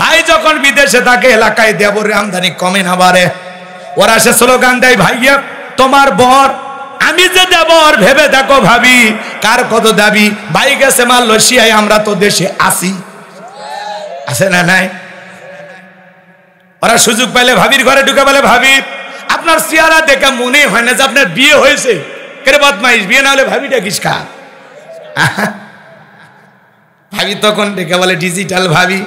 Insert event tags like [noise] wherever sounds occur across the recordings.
ভাই যখন বিদেশে থাকে এলাকায় দেবরে আমদানি কমে না বাড়ে ওরা সে স্লোগান দেয় ভাইয়া তোমার বর আমি যে দেবর ভেবে দেখো ভাবি কার কত দাবি ভাই গেছে মাল লসিয়ায় আমরা তো দেশে আসি আছে না নাই ওরা সুযোগ পাইলে ভাবির ঘরে ঢুকে বলে ভাবি আপনার চেহারা দেখে মনে হয় না যে আপনার বিয়ে হয়েছে কেরে বদমাইশ বিয়ে না হলে ভাবি ডাকিস খা [laughs] ভাবি তখন ডেকে বলে ডিজিটাল ভাবি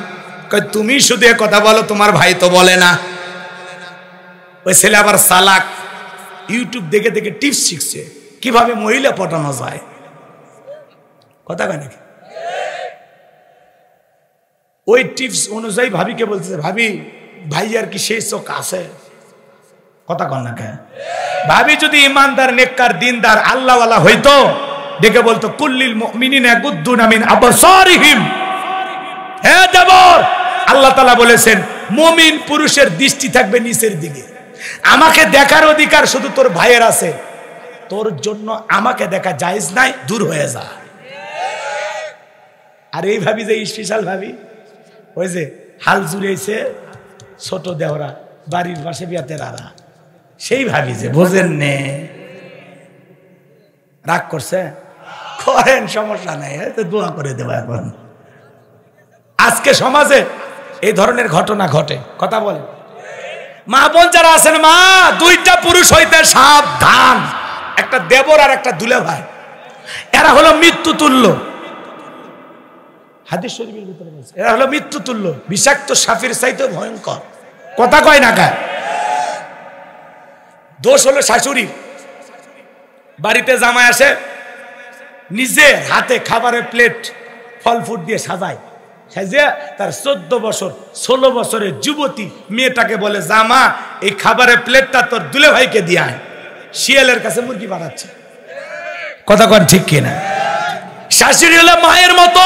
তুমি শুধু কথা বলো তোমার ভাই তো বলে না ওই ছেলে আবার সালাক ইউটিউব দেখে দেখে টিপস শিখছে কিভাবে মহিলা পটানো যায় কথা কেন ওই টিপস অনুযায়ী ভাবিকে বলছে ভাবি ভাই আর কি সেই চোখ আছে কথা কন না কে ভাবি যদি ইমানদার নেককার দিনদার আল্লাহওয়ালা হইতো ডেকে বলতো কুল্লিল মিনিন গুদ্দুন আমিন হিম হ্যাঁ দেবর আল্লাহ তালা বলেছেন মমিন পুরুষের দৃষ্টি থাকবে নিচের দিকে আমাকে দেখার অধিকার শুধু তোর ভাইয়ের আছে তোর জন্য আমাকে দেখা যাইজ নাই দূর হয়ে যা আর এই ভাবি যে স্পেশাল ভাবি ওই যে হাল জুড়েছে ছোট দেহরা বাড়ির পাশে বিয়াতে রারা সেই ভাবি যে বোঝেন নে রাগ করছে করেন সমস্যা নেই দোয়া করে দেবো এখন আজকে সমাজে এই ধরনের ঘটনা ঘটে কথা বলে মা বোন যারা আছেন মা দুইটা পুরুষ হইতে সাবধান একটা দেবর আর একটা দুলে ভাই এরা হলো মৃত্যু তুল্য হাদিস শরীফের ভিতরে বলছে এরা হলো মৃত্যু তুল্য বিষাক্ত সাফির চাইতে ভয়ঙ্কর কথা কয় না কায় দোষ হলো শাশুড়ি বাড়িতে জামাই আসে নিজে হাতে খাবারের প্লেট ফল ফুট দিয়ে সাজায় যে তার চোদ্দ বছর ষোলো বছরের যুবতী মেয়েটাকে বলে জামা এই খাবারের প্লেটটা তোর দুলে ভাইকে দিয়ে আয় শিয়ালের কাছে মুরগি পাঠাচ্ছে কথা কন ঠিক কিনা শাশুড়ি হলে মায়ের মতো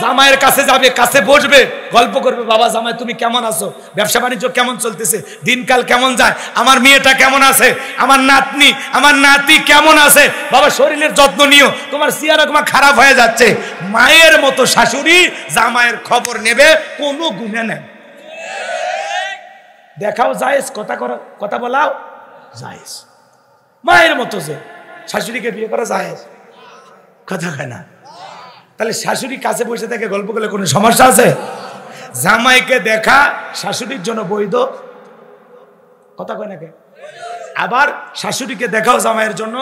জামাইয়ের কাছে যাবে কাছে বসবে গল্প করবে বাবা জামাই তুমি কেমন আছো ব্যবসা বাণিজ্য কেমন চলতেছে দিনকাল কেমন যায় আমার মেয়েটা কেমন আছে আমার নাতনি আমার নাতি কেমন আছে বাবা শরীরের যত্ন নিও তোমার চেহারা তোমার খারাপ হয়ে যাচ্ছে মায়ের মতো শাশুড়ি জামাইয়ের খবর নেবে কোনো গুণে নেন দেখাও যায়স কথা করো কথা বলাও যায়স মায়ের মতো যে শাশুড়িকে বিয়ে করা যায়স কথা হয় না তাহলে শাশুড়ি কাছে বসে থেকে গল্প করলে কোনো সমস্যা আছে জামাইকে দেখা শাশুড়ির জন্য বৈধ কথা কয় নাকি আবার শাশুড়িকে দেখাও জামাইয়ের জন্য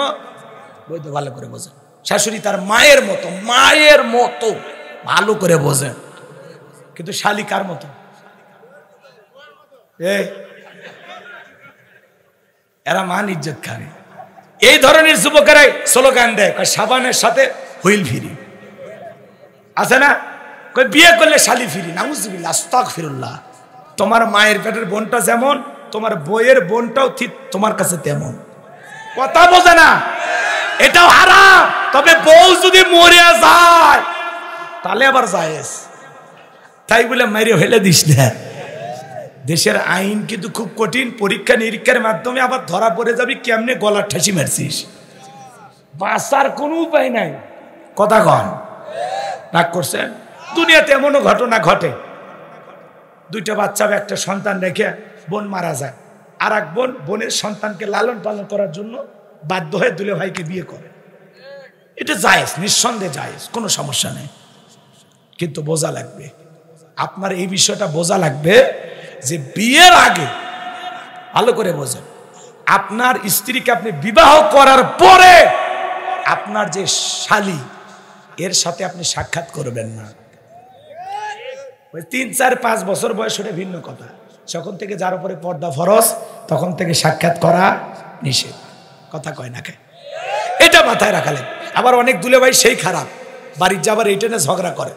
বৈধ ভালো করে বোঝে শাশুড়ি তার মায়ের মতো মায়ের মতো ভালো করে বোঝে কিন্তু শালি কার মতো এরা মান ইজ্জত খারে এই ধরনের যুবকেরাই স্লোগান দেয় সাবানের সাথে হুইল ফিরি আছে না বিয়ে করলে শালি ফিরি নাউজবিল্লা আস্তাক ফিরুল্লাহ তোমার মায়ের পেটের বোনটা যেমন তোমার বইয়ের বোনটাও ঠিক তোমার কাছে তেমন কথা বোঝে না এটাও হারাম তবে বউ যদি মরে যায় তাহলে আবার জায়েজ তাই বলে মেরে ফেলে দিস না দেশের আইন কিন্তু খুব কঠিন পরীক্ষা নিরীক্ষার মাধ্যমে আবার ধরা পড়ে যাবি কেমনে গলার ঠাসি মারছিস বাঁচার কোনো উপায় নাই কথা কন রাগ করছেন দুনিয়াতে এমনও ঘটনা ঘটে দুইটা বাচ্চা একটা সন্তান রেখে বোন মারা যায় আর এক বোন বোনের সন্তানকে লালন পালন করার জন্য বাধ্য হয়ে দুলে ভাইকে বিয়ে করে এটা জায়েজ নিঃসন্দেহে জায়েজ কোনো সমস্যা নেই কিন্তু বোঝা লাগবে আপনার এই বিষয়টা বোঝা লাগবে যে বিয়ের আগে ভালো করে বোঝেন আপনার স্ত্রীকে আপনি বিবাহ করার পরে আপনার যে শালী এর সাথে আপনি সাক্ষাৎ করবেন না ওই তিন চার পাঁচ বছর বয়স ওটা ভিন্ন কথা যখন থেকে যার উপরে পর্দা ফরজ তখন থেকে সাক্ষাৎ করা নিষেধ কথা কয় না এটা মাথায় রাখালেন আবার অনেক দুলে ভাই সেই খারাপ বাড়ির যাবার এইটা না ঝগড়া করে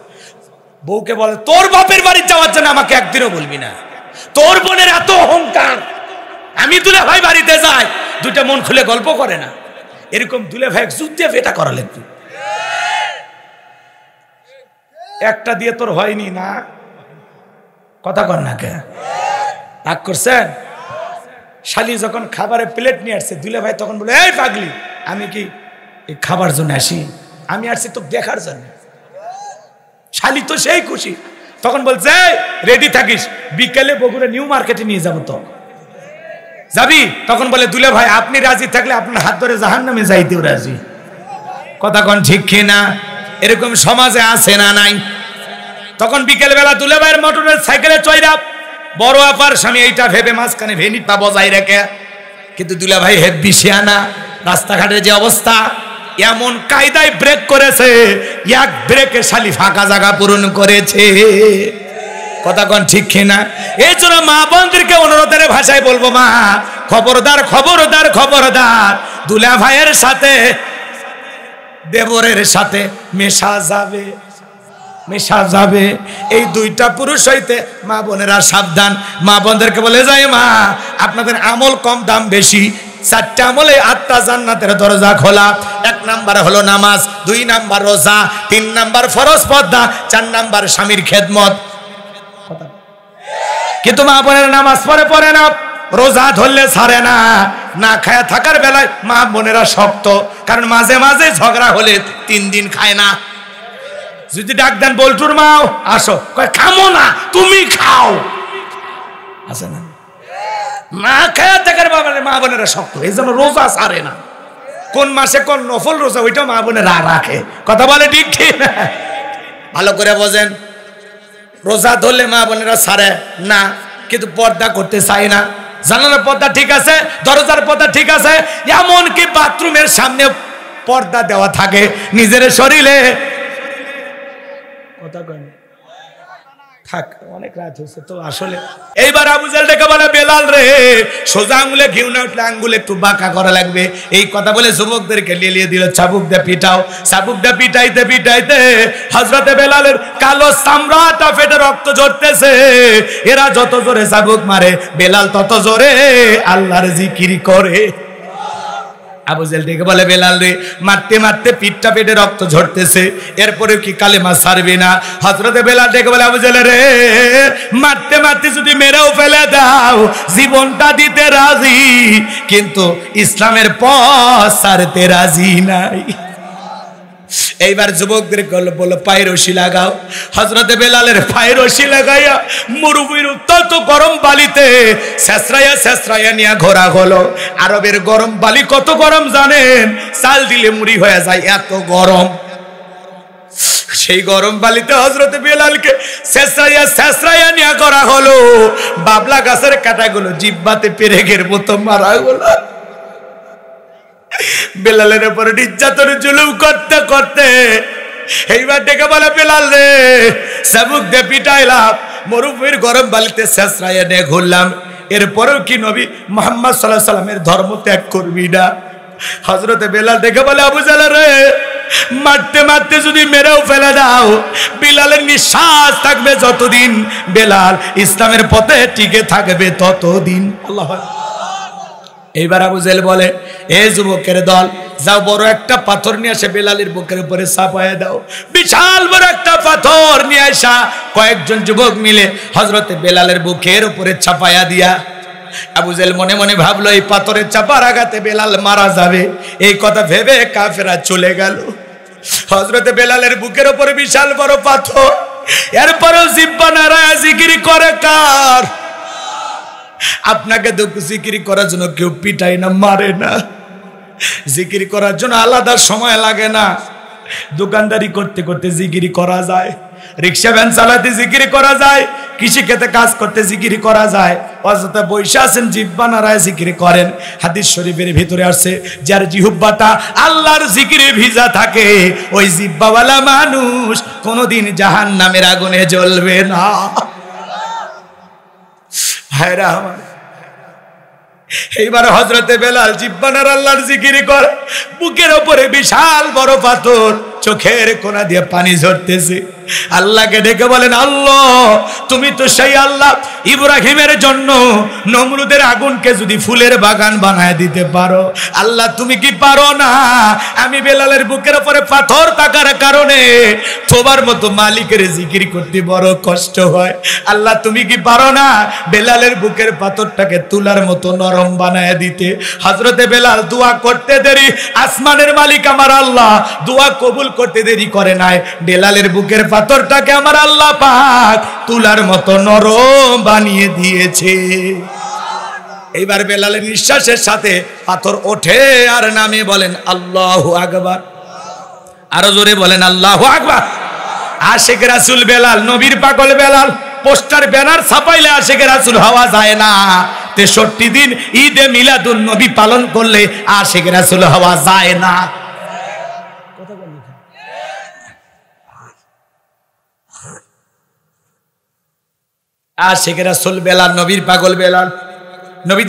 বউকে বলে তোর বাপের বাড়ির যাওয়ার জন্য আমাকে একদিনও বলবি না তোর বোনের এত অহংকার আমি দুলে ভাই বাড়িতে যাই দুটা মন খুলে গল্প করে না এরকম দুলে ভাই যুদ্ধে এটা করালেন তুই একটা দিয়ে তোর হয়নি না কথা কর না কে ভাগ করছেন শালি যখন খাবারে প্লেট নিয়ে আসছে দুলে ভাই তখন বলে এই পাগলি আমি কি খাবার জন্য আসি আমি আসছি তো দেখার জন্য শালি তো সেই খুশি তখন বলছে রেডি থাকিস বিকেলে বগুড়া নিউ মার্কেটে নিয়ে যাবো তো যাবি তখন বলে দুলে ভাই আপনি রাজি থাকলে আপনার হাত ধরে জাহান নামে যাইতেও রাজি কথা কন ঠিক কিনা এরকম সমাজে আছে না নাই তখন বিকেলবেলা দুলে ভাইয়ের মোটরের সাইকেলে চৈরা বড় আপার স্বামী এইটা ভেবে মাঝখানে ভেনিটা বজায় রেখে কিন্তু দুলা ভাই হেব্বি আনা রাস্তাঘাটের যে অবস্থা এমন কায়দায় ব্রেক করেছে এক ব্রেকে শালি ফাঁকা জায়গা পূরণ করেছে কন ঠিক কিনা এই জন্য মা বন্ধুকে অনুরোধের ভাষায় বলবো মা খবরদার খবরদার খবরদার দুলা ভাইয়ের সাথে দেবরের সাথে মেশা যাবে মেশা যাবে এই দুইটা পুরুষ হইতে মা বোনেরা সাবধান মা বোনদেরকে বলে যায় মা আপনাদের আমল কম দাম বেশি চারটা আমলে আটটা জান্নাতের দরজা খোলা এক নাম্বার হলো নামাজ দুই নাম্বার রোজা তিন নাম্বার ফরজ পদ্মা চার নাম্বার স্বামীর খেদমত কিন্তু মা বোনের নামাজ পরে পড়ে না রোজা ধরলে ছাড়ে না না খায়া থাকার বেলায় মা বোনেরা শক্ত কারণ মাঝে মাঝে ঝগড়া হলে তিন দিন খায় না যদি ডাক দেন বল্টুর মাও আসো খামো না তুমি খাও আছে না না খায়া থাকার বাবার মা বোনেরা শক্ত এই জন্য রোজা ছাড়ে না কোন মাসে কোন নফল রোজা ওইটা মা বোনেরা রাখে কথা বলে ঠিক ঠিক ভালো করে বোঝেন রোজা ধরলে মা বোনেরা ছাড়ে না কিন্তু পর্দা করতে চায় না জানালার পর্দা ঠিক আছে দরজার পর্দা ঠিক আছে এমনকি বাথরুমের সামনে পর্দা দেওয়া থাকে নিজের শরীরে কথা কয় থাক অনেক রাত হয়েছে তো আসলে এইবার আবু জাল ডেকে বলে বেলাল রে সোজা ঘিউ না উঠলে আঙ্গুলে একটু বাঁকা করা লাগবে এই কথা বলে যুবকদেরকে লেলিয়ে দিল চাবুক দে পিটাও চাবুক দে পিটাইতে পিটাইতে হজরতে বেলালের কালো চামড়াটা ফেটে রক্ত ঝরতেছে এরা যত জোরে চাবুক মারে বেলাল তত জোরে আল্লাহর জিকির করে আবু জেল দেখে বলে বেলাল রে মারতে মারতে পিঠটা পেটে রক্ত ঝরতেছে এরপরে কি কালেমা সারবে না হজরতে বেলাল দেখে বলে আবু জেলে রে মারতে মারতে যদি মেরেও ফেলে দাও জীবনটা দিতে রাজি কিন্তু ইসলামের পথ সারতে রাজি নাই এইবার যুবকদের গল বলো পায়ে রশি লাগাও হজরতে বেলালের পায়ের রশি লাগাইয়া মরুভূমির উত্তল গরম বালিতে শেষরাইয়া শেষরাইয়া নিয়ে ঘোরা হলো আরবের গরম বালি কত গরম জানেন চাল দিলে মুড়ি হয়ে যায় এত গরম সেই গরম বালিতে হজরত বেলালকে শেষরাইয়া শেষরাইয়া নিয়ে করা হলো বাবলা গাছের কাটাগুলো জিব্বাতে পেরেকের মতো মারা হলো বেলালের উপর নির্যাতন জুলুম করে করতে করতে এইবার ডেকে বলে রে দে পিটাইলাম মরুভূমির গরম বালিতে ঘুরলাম এরপরেও কি নবী মোহাম্মদ সাল্লাহ সাল্লামের ধর্ম ত্যাগ করবি না হজরতে বেলাল দেখে বলে আবু জালা রে মারতে মারতে যদি মেরেও ফেলে দাও বিলালের নিঃশ্বাস থাকবে যতদিন বেলাল ইসলামের পথে টিকে থাকবে ততদিন আল্লাহ এইবার আবু জেল বলে এ যুবকের দল যাও বড় একটা পাথর নিয়ে আসে বেলালের বুকের উপরে চাপায় দাও বিশাল বড় একটা পাথর নিয়ে আসা কয়েকজন যুবক মিলে হজরতে বেলালের বুকের উপরে চাপায়া দিয়া আবুজেল মনে মনে ভাবলো এই পাথরের চাপার আঘাতে বেলাল মারা যাবে এই কথা ভেবে কাফেরা চলে গেল হজরতে বেলালের বুকের উপরে বিশাল বড় পাথর এরপরেও জিব্বা নারায় জিকির করে কার আপনাকে তো জিকির করার জন্য কেউ পিটাই না মারে না জিকির করার জন্য আলাদা সময় লাগে না দোকানদারি করতে করতে জিকিরি করা যায় রিক্সা ভ্যান চালাতে জিকিরি করা যায় কৃষি ক্ষেতে কাজ করতে জিকিরি করা যায় অযথা বৈশা আছেন জিব্বা নারায় জিকিরি করেন হাদিস শরীফের ভিতরে আসছে যার জিহুব্বাটা আল্লাহর জিকিরে ভিজা থাকে ওই জিব্বাওয়ালা মানুষ কোনোদিন জাহান নামের আগুনে জ্বলবে না ভাইরা আমার এইবার হজরতে বেলাল জিব্বানার আল্লাহর জিকিরি করে বুকের ওপরে বিশাল বড় পাথর চোখের কোনা দিয়ে পানি ঝরতেছে আল্লাহকে ডেকে বলেন আল্লাহ তুমি তো সেই আল্লাহ ইব্রাহিমের জন্য নমরুদের আগুনকে যদি ফুলের বাগান বানায় দিতে পারো আল্লাহ তুমি কি পারো না আমি বেলালের বুকের উপরে পাথর থাকার কারণে তোমার মতো মালিকের জিকির করতে বড় কষ্ট হয় আল্লাহ তুমি কি পারো না বেলালের বুকের পাথরটাকে তুলার মতো নরম বানায় দিতে হজরতে বেলাল দোয়া করতে দেরি আসমানের মালিক আমার আল্লাহ দোয়া কবুল করতে দেরি করে নাই ডেলালের বুকের পাথরটাকে আমার আল্লাহ পাক তুলার মতো নরম বানিয়ে দিয়েছে এইবার বেলালের নিঃশ্বাসের সাথে পাথর ওঠে আর নামে বলেন আল্লাহ আকবর আরো জোরে বলেন আল্লাহ আকবর আশেক রাসুল বেলাল নবীর পাগল বেলাল পোস্টার ব্যানার ছাপাইলে আশেক রাসুল হওয়া যায় না তেষট্টি দিন ঈদে মিলাদুল নবী পালন করলে আশেক রাসুল হওয়া যায় না আর শেখ রাসুল বেলাল নবীর পাগল বেলাল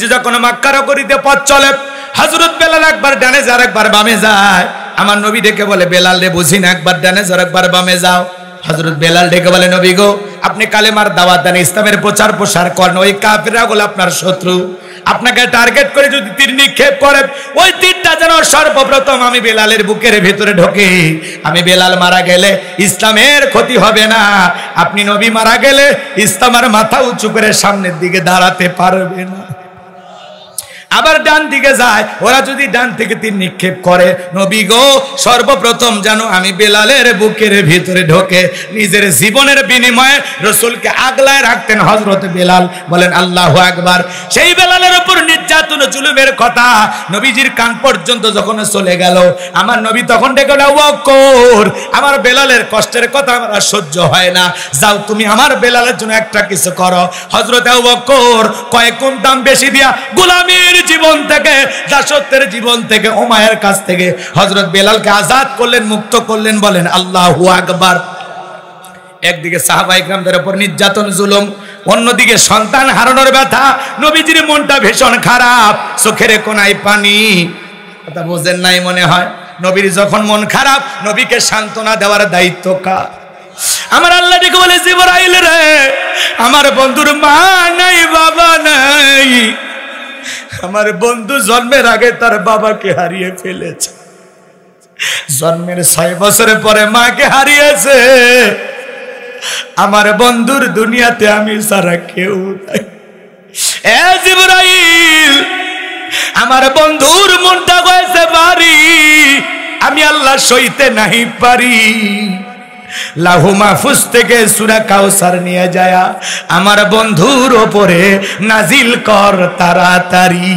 যে যখন মাক্কার করিতে পথ চলে হজরত বেলাল একবার ডানে যার একবার বামে যায় আমার নবী ডেকে বলে বেলাল রে বুঝি না একবার ডানে যার একবার বামে যাও হজরত বেলাল ডেকে বলে নবী গো আপনি কালেমার দাওয়াত দেন ইসলামের প্রচার প্রসার করেন ওই কাফেরা গুলো আপনার শত্রু আপনাকে টার্গেট করে যদি তীর নিক্ষেপ করে ওই তীরটা যেন সর্বপ্রথম আমি বেলালের বুকের ভেতরে ঢোকে আমি বেলাল মারা গেলে ইসলামের ক্ষতি হবে না আপনি নবী মারা গেলে ইসলামের মাথা উঁচু করে সামনের দিকে দাঁড়াতে পারবে না আবার ডান দিকে যায় ওরা যদি ডান থেকে তীর নিক্ষেপ করে নবী গো সর্বপ্রথম যেন আমি বেলালের বুকের ভিতরে ঢোকে নিজের জীবনের বিনিময়ে রসুলকে আগলায় রাখতেন হজরত বেলাল বলেন আল্লাহ আকবার সেই বেলালের উপর নির্যাতন জুলুমের কথা নবীজির কান পর্যন্ত যখন চলে গেল আমার নবী তখন ডেকে ওয়াকর আমার বেলালের কষ্টের কথা আমার সহ্য হয় না যাও তুমি আমার বেলালের জন্য একটা কিছু করো হজরত ওয়াকর কয়েক দাম বেশি দিয়া গোলামের জীবন থেকে দাসত্বের জীবন থেকে ওমায়ের কাছ থেকে হজরত বেলালকে আজাদ করলেন মুক্ত করলেন বলেন আল্লাহ আকবার একদিকে সাহাবা ইকরামদের ওপর নির্যাতন জুলুম অন্যদিকে সন্তান হারানোর ব্যথা নবীজির মনটা ভীষণ খারাপ চোখের কোনায় পানি কথা বোঝেন নাই মনে হয় নবীর যখন মন খারাপ নবীকে সান্ত্বনা দেওয়ার দায়িত্ব কার আমার আল্লাহ ডেকে বলে জিবরাইল রে আমার বন্ধুর মা নাই বাবা আমার বন্ধু জন্মের আগে তার বাবাকে হারিয়ে ফেলেছে জন্মের ছয় বছরের পরে মাকে হারিয়েছে আমার বন্ধুর দুনিয়াতে আমি সারা কেউ নাই আমার বন্ধুর মনটা হয়েছে বাড়ি আমি আল্লাহ সইতে নাহি পারি লাহু মাহফুজ থেকে সুরা কাউসার নিয়ে যায়া আমার বন্ধুর ওপরে নাজিল কর তাড়াতাড়ি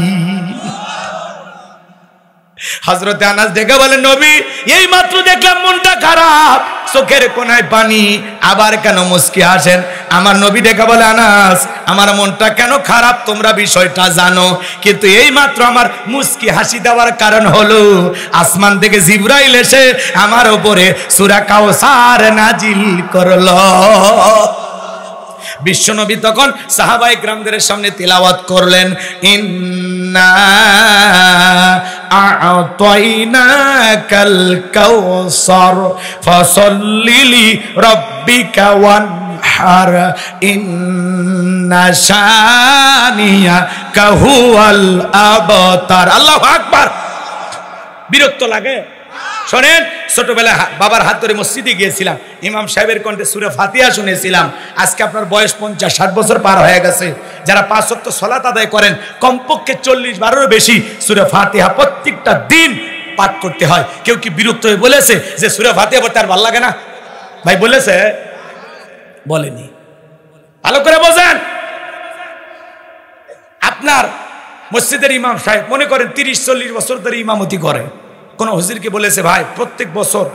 হজরত আনাস দেখে বলে নবী এই মাত্র দেখলাম মনটা খারাপ চোখের কোনায় পানি আবার কেন মুসকি আসেন আমার নবী দেখে বলে আনাস আমার মনটা কেন খারাপ তোমরা বিষয়টা জানো কিন্তু এই মাত্র আমার মুসকি হাসি দেওয়ার কারণ হলো আসমান থেকে জিব্রাইল এসে আমার ওপরে সুরা কাওসার নাজিল করলো বিশ্বনবী তখন সাহাবাই গ্রামদের সামনে তেলাওয়াত করলেন ইন্না আ'তাইনাকাল কাউসার ফসল্লি লি রাব্বিকা ওয়ানহার ইন্না শানিয়া কাহুয়াল আবতার আল্লাহু আকবার বিরক্ত লাগে শোনেন ছোটবেলায় বাবার হাত ধরে মসজিদে গিয়েছিলাম ইমাম সাহেবের কণ্ঠে সুরে ফাতিয়া শুনেছিলাম আজকে আপনার বয়স পঞ্চাশ ষাট বছর পার হয়ে গেছে যারা পাঁচ সত্য সলাত আদায় করেন কমপক্ষে চল্লিশ বারেরও বেশি সুরে ফাতিহা প্রত্যেকটা দিন পাঠ করতে হয় কেউ কি বিরক্ত হয়ে বলেছে যে সুরে ফাতিয়া পড়তে আর ভাল লাগে না ভাই বলেছে বলেনি ভালো করে বোঝেন আপনার মসজিদের ইমাম সাহেব মনে করেন তিরিশ চল্লিশ বছর ধরে ইমামতি করেন কোনো হজিরকে বলেছে ভাই প্রত্যেক বছর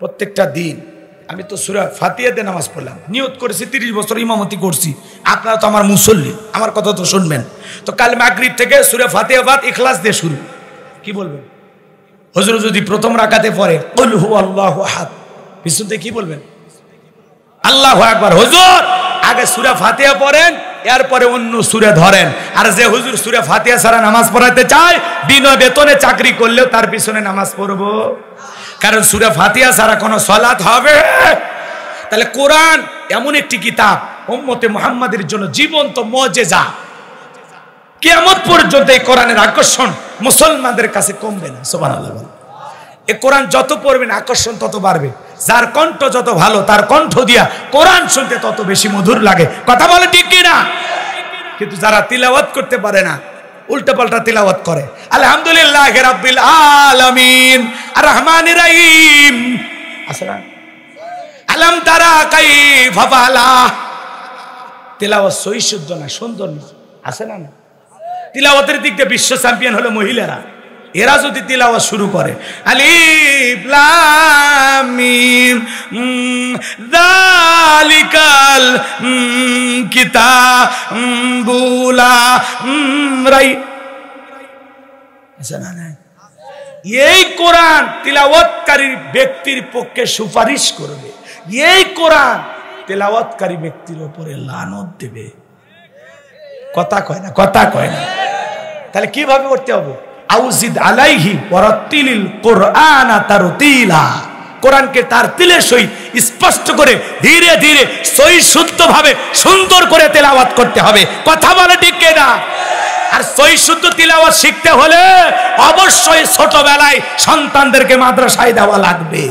প্রত্যেকটা দিন আমি তো সুরা ফাতিয়াতে নামাজ পড়লাম নিয়ত করেছি তিরিশ বছর ইমামতি করছি আপনারা তো আমার মুসল্লি আমার কথা তো শুনবেন তো কাল মাগরিব থেকে সুরা ফাতিয়াবাদ ইখলাস দিয়ে শুরু কি বলবেন হজরত যদি প্রথম রাখাতে পড়ে হাত পিছনতে কি বলবেন আল্লাহ একবার হজুর আগে সুরা ফাতিয়া পড়েন এরপরে অন্য সুরে ধরেন আর যে হুজুর সুরে ফাতিয়া সারা নামাজ পড়াতে চায় বিনা বেতনে চাকরি করলেও তার পিছনে নামাজ পড়ব কারণ সুরে ফাতিয়া সারা কোনো সলাৎ হবে তাহলে কোরআন এমন একটি কিতাব ওম্মতে মোহাম্মদের জন্য জীবন্ত যা কেমন পর্যন্ত এই কোরআনের আকর্ষণ মুসলমানদের কাছে কমবে না সোমান এ কোরআন যত পড়বেন আকর্ষণ তত বাড়বে যার কণ্ঠ যত ভালো তার কণ্ঠ দিয়া কোরআন শুনতে তত বেশি মধুর লাগে কথা বলে ঠিক কিনা কিন্তু যারা তিলাওয়াত করতে পারে না উল্টো পাল্টা তিলাওয়াত করে আলহামদুলিল্লাহ রাব্বিল আলামিন আর রহমান রাহিম আসলাম আলম তারা কাই ফাফালা তিলাওয়াত সই শুদ্ধ না সুন্দর না আছে না তিলাওয়াতের দিক দিয়ে বিশ্ব চ্যাম্পিয়ন হলো মহিলারা এরা যদি তিলাওয়া শুরু করে আলিফলামিম দালিকাল কিতা বুলা রাই আছে আচ্ছা, না এই কোরআন তিলাওয়াতকারীর ব্যক্তির পক্ষে সুপারিশ করবে এই কোরআন তেলাওয়াতকারী ব্যক্তির ওপরে লানত দেবে কথা কয় না কথা কয় না তাহলে কিভাবে করতে হবে আউজিদ আলাইহি ওয়ারাতিলিল কোরআনা তারতিলা কোরআনকে তার তিলের সহিত স্পষ্ট করে ধীরে ধীরে সই শুদ্ধভাবে সুন্দর করে তেলাওয়াত করতে হবে কথা বলে ঠিক না আর সই শুদ্ধ তিলাওয়াত শিখতে হলে অবশ্যই ছোটবেলায় সন্তানদেরকে মাদ্রাসায় দেওয়া লাগবে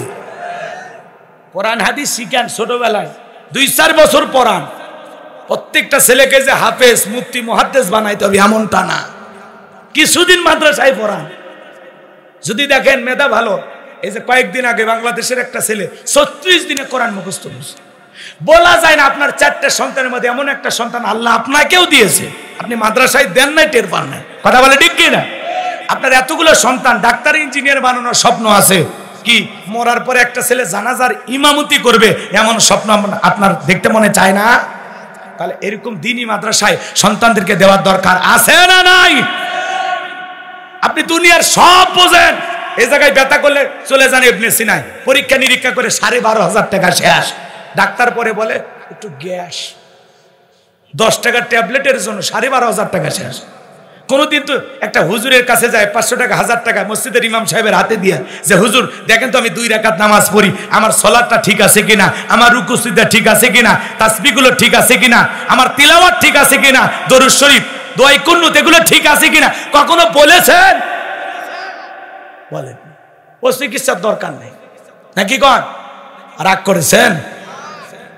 কোরআন হাদিস শিখান ছোটবেলায় দুই চার বছর পড়ান প্রত্যেকটা ছেলেকে যে হাফেজ মুক্তি মহাদেশ বানাইতে হবে এমনটা না কিছুদিন মাদ্রাসায় পড়ান যদি দেখেন মেধা ভালো এই যে কয়েকদিন আগে বাংলাদেশের একটা ছেলে ছত্রিশ দিনে কোরআন মুখস্থ করছে বলা যায় না আপনার চারটে সন্তানের মধ্যে এমন একটা সন্তান আল্লাহ আপনাকেও দিয়েছে আপনি মাদ্রাসায় দেন নাই টের পান নাই কথা বলে ঠিক কি না আপনার এতগুলো সন্তান ডাক্তার ইঞ্জিনিয়ার বানানোর স্বপ্ন আছে কি মরার পরে একটা ছেলে জানাজার ইমামতি করবে এমন স্বপ্ন আপনার দেখতে মনে চায় না তাহলে এরকম দিনই মাদ্রাসায় সন্তানদেরকে দেওয়ার দরকার আছে না নাই আপনি দুনিয়ার সব বোঝেন এ জায়গায় ব্যথা করলে চলে যান এমনি সিনাই পরীক্ষা নিরীক্ষা করে সাড়ে বারো হাজার টাকা শেষ ডাক্তার পরে বলে একটু গ্যাস দশ টাকার ট্যাবলেটের জন্য সাড়ে বারো হাজার টাকা শেষ কোনোদিন তো একটা হুজুরের কাছে যায় পাঁচশো টাকা হাজার টাকা মসজিদের ইমাম সাহেবের হাতে দিয়ে যে হুজুর দেখেন তো আমি দুই রাকাত নামাজ পড়ি আমার সলাদটা ঠিক আছে কিনা আমার রুকুসিদা ঠিক আছে কিনা তাসবিগুলো ঠিক আছে কিনা আমার তিলাওয়ার ঠিক আছে কিনা দরুদ শরীফ দোয়াই কুন্নুত এগুলো ঠিক আছে কিনা কখনো বলেছেন বলেন ও চিকিৎসার দরকার নেই নাকি কন রাগ করেছেন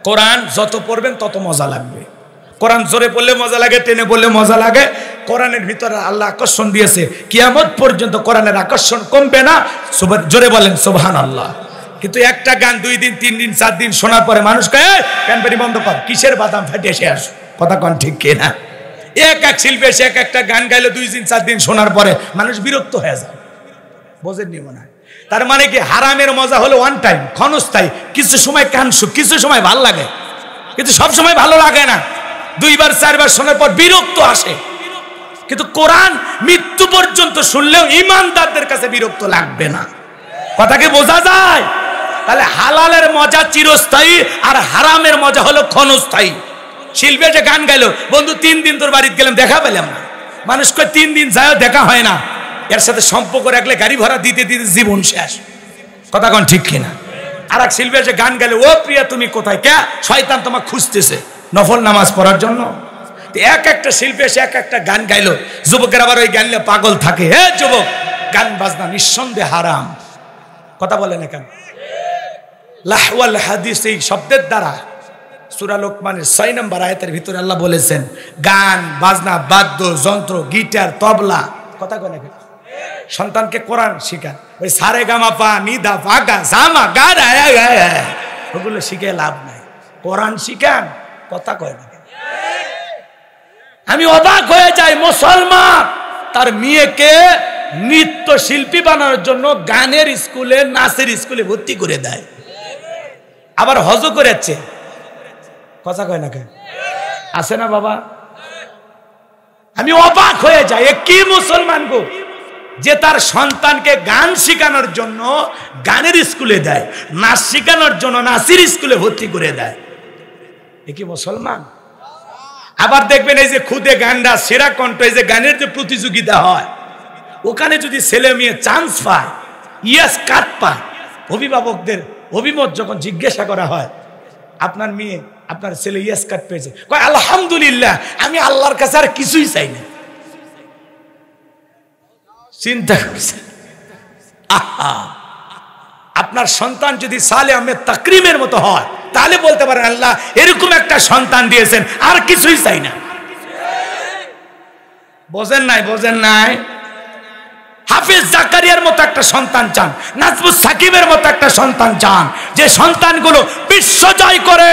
কোরআন যত পড়বেন তত মজা লাগবে কোরআন জোরে পড়লে মজা লাগে টেনে পড়লে মজা লাগে কোরআনের ভিতরে আল্লাহ আকর্ষণ দিয়েছে কিয়ামত পর্যন্ত কোরআনের আকর্ষণ কমবে না জোরে বলেন সোভান আল্লাহ কিন্তু একটা গান দুই দিন তিন দিন চার দিন শোনার পরে মানুষকে কয়ে বন্ধ কর কিসের বাদাম ফেটে শেষ কথা কন ঠিক কিনা এক এক শিল্পে সে এক একটা গান গাইলে দুই দিন চার দিন শোনার পরে মানুষ বিরক্ত হয়ে যায় বোঝেননি মনে হয় তার মানে কি হারামের মজা হলো ওয়ান টাইম ক্ষণস্থায়ী কিছু সময় কানসু কিছু সময় ভাল লাগে কিন্তু সব সময় ভালো লাগে না দুইবার চারবার শোনার পর বিরক্ত আসে কিন্তু কোরআন মৃত্যু পর্যন্ত শুনলেও ইমানদারদের কাছে বিরক্ত লাগবে না কথাকে বোঝা যায় তাহলে হালালের মজা চিরস্থায়ী আর হারামের মজা হলো ক্ষণস্থায়ী শিল্পী যে গান গাইলো বন্ধু তিন দিন তোর বাড়িতে গেলাম দেখা পেলাম না মানুষ কয় তিন দিন যায় দেখা হয় না এর সাথে সম্পর্ক রাখলে গাড়ি ভাড়া দিতে দিতে জীবন শেষ কথা কন ঠিক কিনা আর এক শিল্পী এসে গান গেলে ও প্রিয়া তুমি কোথায় কে শয়তান তোমার খুঁজতেছে নফল নামাজ পড়ার জন্য এক একটা শিল্পী এসে এক একটা গান গাইলো যুবকের আবার ওই গান পাগল থাকে হে যুবক গান বাজনা নিঃসন্দেহে হারাম কথা বলে না কেন লাহওয়াল হাদিস এই শব্দের দ্বারা সুরা লোকমানের ছয় নম্বর আয়তের ভিতরে আল্লাহ বলেছেন গান বাজনা বাদ্য যন্ত্র গিটার তবলা কথা কনে সন্তানকে কোরআন শিখান ওই সারে গামা পা নিধা পাগা জামা ওগুলো শিখে লাভ নাই কোরআন শিখান কথা কয় না আমি অবাক হয়ে যাই মুসলমান তার মেয়েকে নৃত্য শিল্পী বানানোর জন্য গানের স্কুলে নাচের স্কুলে ভর্তি করে দেয় আবার হজ করেছে কথা কয় না কেন আছে না বাবা আমি অবাক হয়ে যাই কি মুসলমান গো যে তার সন্তানকে গান শেখানোর জন্য গানের স্কুলে দেয় নাচ শেখানোর জন্য নাচের স্কুলে ভর্তি করে দেয় এ কি মুসলমান আবার দেখবেন এই যে খুদে গানটা সেরা কণ্ঠ এই যে গানের যে প্রতিযোগিতা হয় ওখানে যদি ছেলে মেয়ে চান্স পায় ইয়াস কাট পায় অভিভাবকদের অভিমত যখন জিজ্ঞাসা করা হয় আপনার মেয়ে আপনার ছেলে ইয়াস কার্ড পেয়েছে কয় আলহামদুলিল্লাহ আমি আল্লাহর কাছে আর কিছুই চাই না চিন্তা করছে আহা আপনার সন্তান যদি সালে আহমেদ তাকরিমের মতো হয় তাহলে বলতে পারেন আল্লাহ এরকম একটা সন্তান দিয়েছেন আর কিছুই চাই না বোঝেন নাই বোঝেন নাই হাফিজ জাকারিয়ার মতো একটা সন্তান চান নাজবুল সাকিবের মতো একটা সন্তান চান যে সন্তানগুলো জয় করে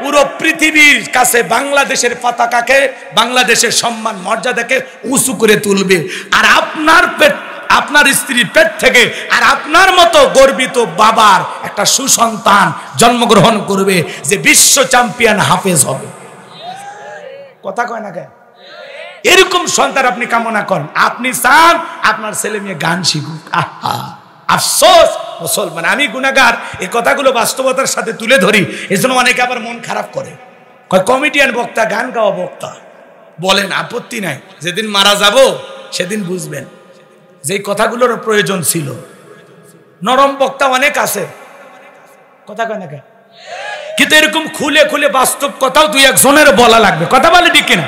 পুরো পৃথিবীর কাছে বাংলাদেশের পতাকাকে বাংলাদেশের সম্মান মর্যাদাকে উঁচু করে তুলবে আর আপনার পেট আপনার স্ত্রীর পেট থেকে আর আপনার মতো গর্বিত বাবার একটা সুসন্তান জন্মগ্রহণ করবে যে বিশ্ব চ্যাম্পিয়ন হাফেজ হবে কথা কয় না কেন এরকম সন্তান আপনি কামনা করেন আপনি চান আপনার ছেলে মেয়ে গান শিখুক আহা আফসোস মুসলমান আমি গুণাগার এই কথাগুলো বাস্তবতার সাথে তুলে ধরি এজন্য অনেকে আবার মন খারাপ করে কয় কমেডিয়ান বক্তা গান গাওয়া বক্তা বলেন আপত্তি নাই যেদিন মারা যাব সেদিন বুঝবেন যেই কথাগুলোর প্রয়োজন ছিল নরম বক্তা অনেক আছে কথা কেন কিন্তু এরকম খুলে খুলে বাস্তব কথাও দুই একজনের বলা লাগবে কথা বলে ঠিক কিনা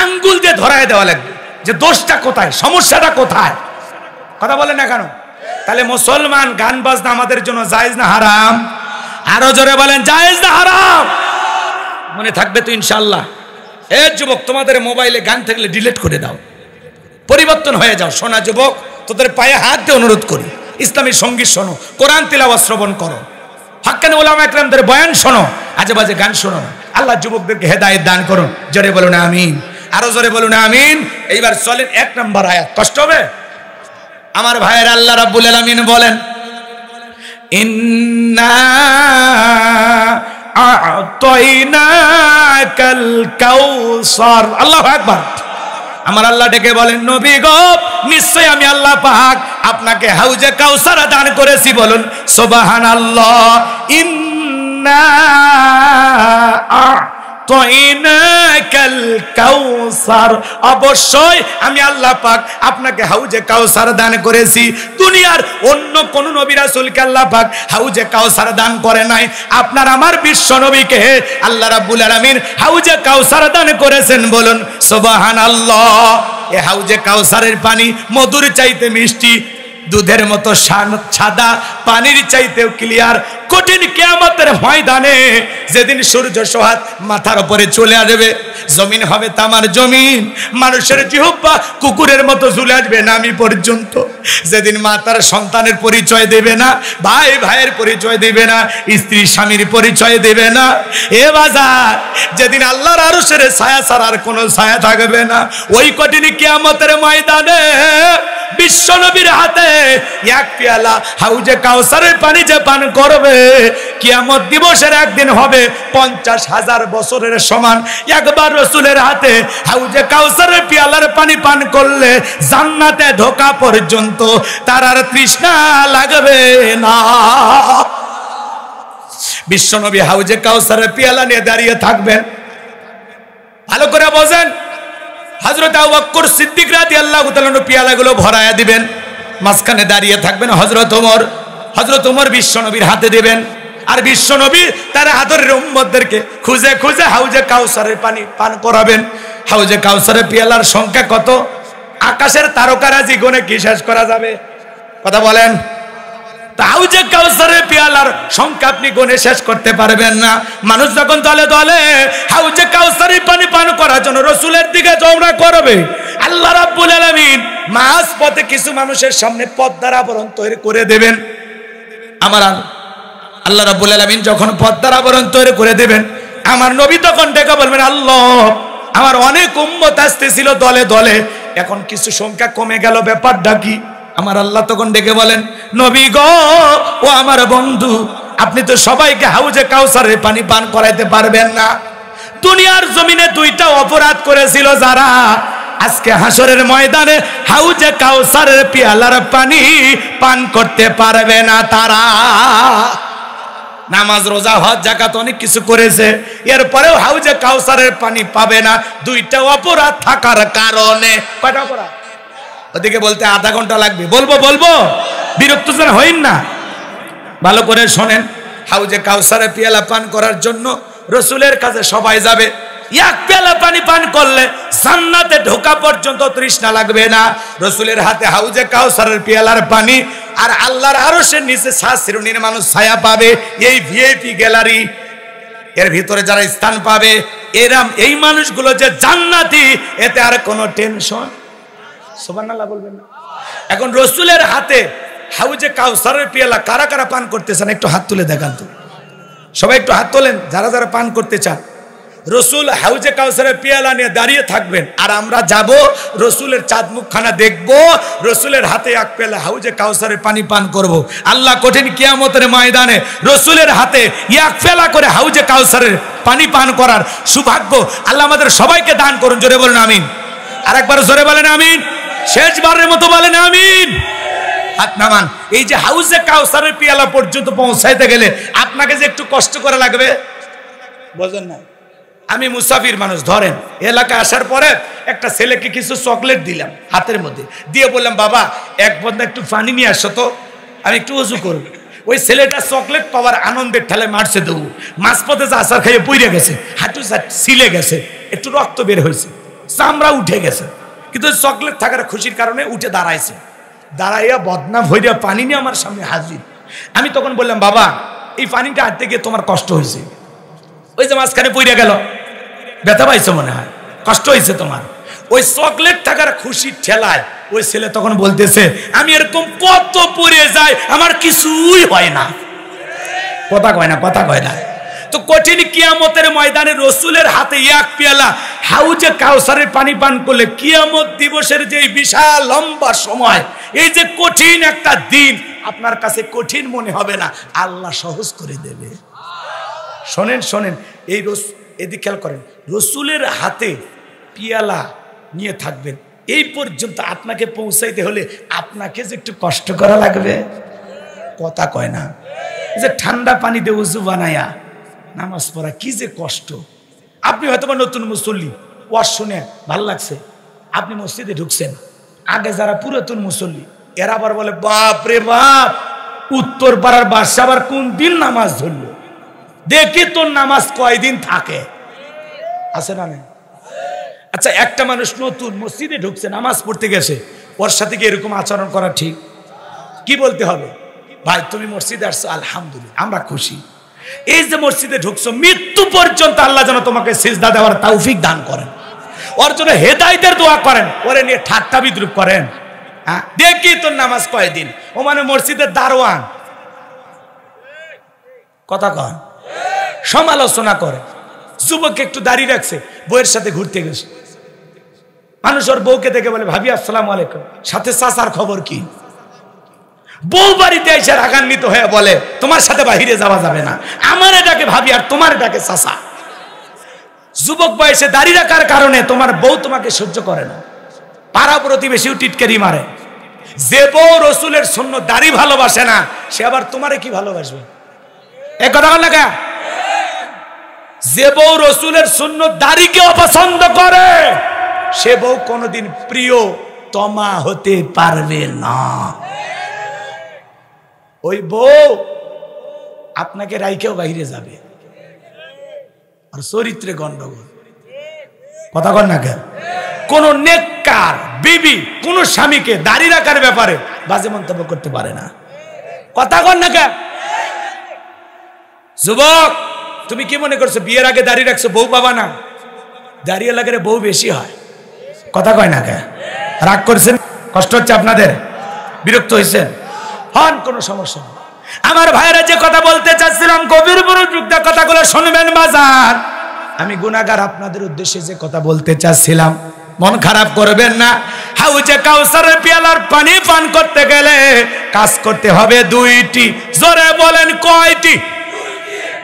আঙ্গুল দিয়ে ধরায় দেওয়া লাগবে যে দোষটা কোথায় সমস্যাটা কোথায় কথা বলে না কেন তাহলে মুসলমান গান বাজনা আমাদের জন্য জায়েজ না হারাম আরো জোরে বলেন জায়েজ না হারাম মনে থাকবে তো ইনশাল্লাহ এ যুবক তোমাদের মোবাইলে গান থাকলে ডিলিট করে দাও পরিবর্তন হয়ে যাও সোনা যুবক তোদের পায়ে হাত দিয়ে অনুরোধ করি ইসলামী সঙ্গীত শোনো কোরআন তিলাওয়া শ্রবণ করো হাক্কান ওলামা একরামদের বয়ান শোনো আজে বাজে গান শোনো আল্লাহ যুবকদেরকে হেদায়ত দান করুন জোরে বলুন আমিন আরো জোরে বলুন আমিন এইবার চলেন এক নম্বর আয়াত কষ্ট হবে আমার ভাইয়ের আল্লাহ রাব্বুল আলামিন বলেন ইন্না আতাইনাকাল কাউসার আল্লাহু আকবার আমার আল্লাহ ডেকে বলেন নবী গো নিশ্চয় আমি আল্লাহ পাক আপনাকে হাউজে কাউসার দান করেছি বলুন সুবহানাল্লাহ ইন্না অবশ্যই আমি আল্লাহ পাক আপনাকে হাউজে দান করেছি অন্য কোন আল্লাহ পাক হাউজে দান করে নাই আপনার আমার বিশ্ব নবীকে আল্লাহ রাব্বুল আলামিন হাউজে কাউসার দান করেছেন বলুন আল্লাহ এ হাউজে কাউসারের পানি মধুর চাইতে মিষ্টি দুধের মতো সাদা পানির চাইতেও ক্লিয়ার কঠিন কেয়ামতের ময়দানে যেদিন সূর্য সোহাত মাথার উপরে চলে আসবে জমিন হবে তামার জমিন মানুষের জিহব্বা কুকুরের মতো চলে আসবে নামি পর্যন্ত যেদিন মা তার সন্তানের পরিচয় দেবে না ভাই ভাইয়ের পরিচয় দেবে না স্ত্রী স্বামীর পরিচয় দেবে না এ বাজার যেদিন আল্লাহর আরো সেরে ছায়া ছাড়ার কোনো ছায়া থাকবে না ওই কঠিন কেয়ামতের ময়দানে বিশ্বনবীর হাতে এক পেয়ালা হাউজে কাউসারের পানি যে পান করবে কিয়ামত দিবসের একদিন হবে পঞ্চাশ হাজার বছরের সমান একবার রসুলের হাতে হাউজে কাউসারের পিয়ালার পানি পান করলে জান্নাতে ধোকা পর্যন্ত পর্যন্ত তার আর তৃষ্ণা লাগবে না বিশ্বনবী হাউজে কাউসারের পিয়ালা নিয়ে দাঁড়িয়ে থাকবেন ভালো করে বোঝেন হজরত আবক্কর সিদ্দিক রাতি আল্লাহ পিয়ালাগুলো ভরায়া দিবেন মাঝখানে দাঁড়িয়ে থাকবেন হজরত ওমর হজরত ওমর বিশ্বনবীর হাতে দেবেন আর বিশ্বনবী তার আদরের উম্মদদেরকে খুঁজে খুঁজে হাউজে কাউসারের পানি পান করাবেন হাউজে কাউসারের পিয়ালার সংখ্যা কত আকাশের তারকারাজি জীবনে কি শেষ করা যাবে কথা বলেন তাও যে কাউসারে পিয়ালার সংখ্যা আপনি গনে শেষ করতে পারবেন না মানুষ যখন দলে দলে হাউজে কাউসারি পানি পান করার জন্য রসুলের দিকে জমরা করবে আল্লাহ রাব্বুল আলামিন মাঝ পথে কিছু মানুষের সামনে পদ্মার আবরণ তৈরি করে দেবেন আমার আল্লাহ রাব্বুল আলামিন যখন পদ্মার আবরণ তৈরি করে দেবেন আমার নবী তখন ডেকে বলবেন আল্লাহ আমার অনেক উম্মত আসতেছিল দলে দলে এখন কিছু সংখ্যা কমে গেল ব্যাপারটা কি আমার আল্লাহ তখন ডেকে বলেন নবী গ ও আমার বন্ধু আপনি তো সবাইকে হাউজে কাউসারের পানি পান করাইতে পারবেন না দুনিয়ার জমিনে দুইটা অপরাধ করেছিল যারা আজকে হাসরের ময়দানে হাউজে কাউসারের পিয়ালার পানি পান করতে পারবে না তারা নামাজ রোজা হজ জাকাত অনেক কিছু করেছে এরপরেও হাউজে কাউসারের পানি পাবে না দুইটা অপরাধ থাকার কারণে কয়টা অপরাধ ওদিকে বলতে আধা ঘন্টা লাগবে বলবো বলবো বিরক্ত যেন হইন না ভালো করে শোনেন হাউজে কাউসারে পিয়ালা পান করার জন্য রসুলের কাছে সবাই যাবে এক পেলা পানি পান করলে সান্নাতে ঢোকা পর্যন্ত তৃষ্ণা লাগবে না রসুলের হাতে হাউজে কাউসারের পেয়ালার পানি আর আল্লাহর আরশের নিচে শ্বাসরুণীর মানুষ ছায়া পাবে এই ভিআইপি গ্যালারি এর ভিতরে যারা স্থান পাবে এরাম এই মানুষগুলো যে জান্নাতি এতে আর কোনো টেনশন সোবান্নাল্লাহ বলবেন না এখন রসুলের হাতে হাউজে কাউসারের পেয়ালা কারা কারা পান করতেছেন একটু হাত তুলে দেখান তো সবাই একটু হাত তোলেন যারা যারা পান করতে চান রসুল হাউজে কাউসারে পেয়ালা নিয়ে দাঁড়িয়ে থাকবেন আর আমরা যাব রসুলের চাঁদ মুখখানা দেখব রসুলের হাতে এক পেলা হাউজে কাউসারে পানি পান করব। আল্লাহ কঠিন কিয়ামতের ময়দানে রসুলের হাতে এক ফেলা করে হাউজে কাউসারের পানি পান করার সৌভাগ্য আল্লাহ আমাদের সবাইকে দান করুন জোরে বলেন আমিন আর একবার জোরে বলেন আমিন শেষবারের মতো বলেন আমিন হাত নামান এই যে হাউজে কাউসারের পিয়ালা পর্যন্ত পৌঁছাইতে গেলে আপনাকে যে একটু কষ্ট করা লাগবে বোঝেন না আমি মুসাফির মানুষ ধরেন এলাকা আসার পরে একটা ছেলেকে কিছু চকলেট দিলাম হাতের মধ্যে দিয়ে বললাম বাবা এক বন্ধা একটু পানি নিয়ে আসো তো আমি একটু উঁচু করব ওই ছেলেটা চকলেট পাওয়ার আনন্দের ঠেলে মারছে দেবো মাঝপথে যে আসার খাইয়ে পইরে গেছে হাঁটু সিলে গেছে একটু রক্ত বের হয়েছে চামড়া উঠে গেছে কিন্তু চকলেট থাকার খুশির কারণে উঠে দাঁড়াইছে দাঁড়াইয়া হয়ে ভইরা পানি নিয়ে আমার সামনে হাজির আমি তখন বললাম বাবা এই পানিটা হাঁটতে গিয়ে তোমার কষ্ট হয়েছে ওই যে মাঝখানে পইরা গেল ব্যথা পাইছো মনে হয় কষ্ট হয়েছে তোমার ওই চকলেট থাকার খুশি ঠেলায় ওই ছেলে তখন বলতেছে আমি এরকম কত পড়ে যাই আমার কিছুই হয় না কথা কয় না কথা কয় না তো কঠিন কিয়ামতের ময়দানে রসুলের হাতে এক পেয়ালা হাউজে কাউসারের পানি পান করলে কিয়ামত দিবসের যে বিশাল লম্বা সময় এই যে কঠিন একটা দিন আপনার কাছে কঠিন মনে হবে না আল্লাহ সহজ করে দেবে শোনেন শোনেন এই রস এদিকে খেয়াল করেন রসুলের হাতে পিয়ালা নিয়ে থাকবেন এই পর্যন্ত আপনাকে পৌঁছাইতে হলে আপনাকে যে একটু কষ্ট করা লাগবে কথা কয় না যে ঠান্ডা পানিতে উজু বানায়া নামাজ পড়া কি যে কষ্ট আপনি হয়তো বা নতুন মুসল্লি ওয়াজ শুনে ভাল লাগছে আপনি মসজিদে ঢুকছেন আগে যারা পুরাতন মুসল্লি এরা আবার বলে বাপ রে বাপ উত্তর পাড়ার বাসা আবার কোন দিন নামাজ ধরলো দেখি তোর নামাজ কয়দিন থাকে আছে না আচ্ছা একটা মানুষ নতুন মসজিদে ঢুকছে নামাজ পড়তে গেছে ওর সাথে কি এরকম আচরণ করা ঠিক কি বলতে হবে ভাই তুমি মসজিদে আসছো আলহামদুলিল্লাহ আমরা খুশি এই যে মসজিদে ঢুকছো মৃত্যু পর্যন্ত আল্লাহ যেন তোমাকে সিজদা দেওয়ার তৌফিক দান করেন ওর জন্য হেদায়তের দোয়া করেন ওরে নিয়ে ঠাট্টা বিদ্রুপ করেন হ্যাঁ দেখি তোর নামাজ কয়দিন ও মানে মসজিদের দারোয়ান কথা কন সমালোচনা করে যুবক একটু দাঁড়িয়ে রাখছে বইয়ের সাথে ঘুরতে গেছে মানুষ ওর বউকে দেখে বলে ভাবি আসসালাম আলাইকুম সাথে চাচার খবর কি বউ বাড়িতে এসে রাগান্বিত হয়ে বলে তোমার সাথে বাহিরে যাওয়া যাবে না আমার এটাকে ভাবি আর তোমার এটাকে চাষা যুবক বয়সে দাঁড়িয়ে রাখার কারণে তোমার বউ তোমাকে সহ্য করে না পাড়া প্রতিবেশীও টিটকারি মারে যে বউ রসুলের শূন্য দাড়ি ভালোবাসে না সে আবার তোমারে কি ভালোবাসবে এ কথা লাগা যে বউ রসুলের শূন্য দাড়িকে অপছন্দ করে সে বউ কোনোদিন প্রিয় তমা হতে পারবে না ওই বউ আপনাকে রাইকেও বাইরে যাবে আর চরিত্রে গন্ডগোল কথা কর না কেন কোন নেককার বিবি কোন স্বামীকে দাড়ি রাখার ব্যাপারে বাজে মন্তব্য করতে পারে না কথা কর না কেন যুবক তুমি কি মনে করছো বিয়ের আগে দাঁড়িয়ে রাখছো বউ পাবা না দাঁড়িয়ে লাগে বউ বেশি হয় কথা কয় না কে রাগ করছেন কষ্ট হচ্ছে আপনাদের বিরক্ত হয়েছেন হন কোনো সমস্যা আমার ভাইরা যে কথা বলতে চাচ্ছিলাম কবির যুদ্ধা কথাগুলো শুনবেন বাজার আমি গুণাগার আপনাদের উদ্দেশ্যে যে কথা বলতে চাচ্ছিলাম মন খারাপ করবেন না হাউজে কাউসারের পেয়ালার পানি পান করতে গেলে কাজ করতে হবে দুইটি জোরে বলেন কয়টি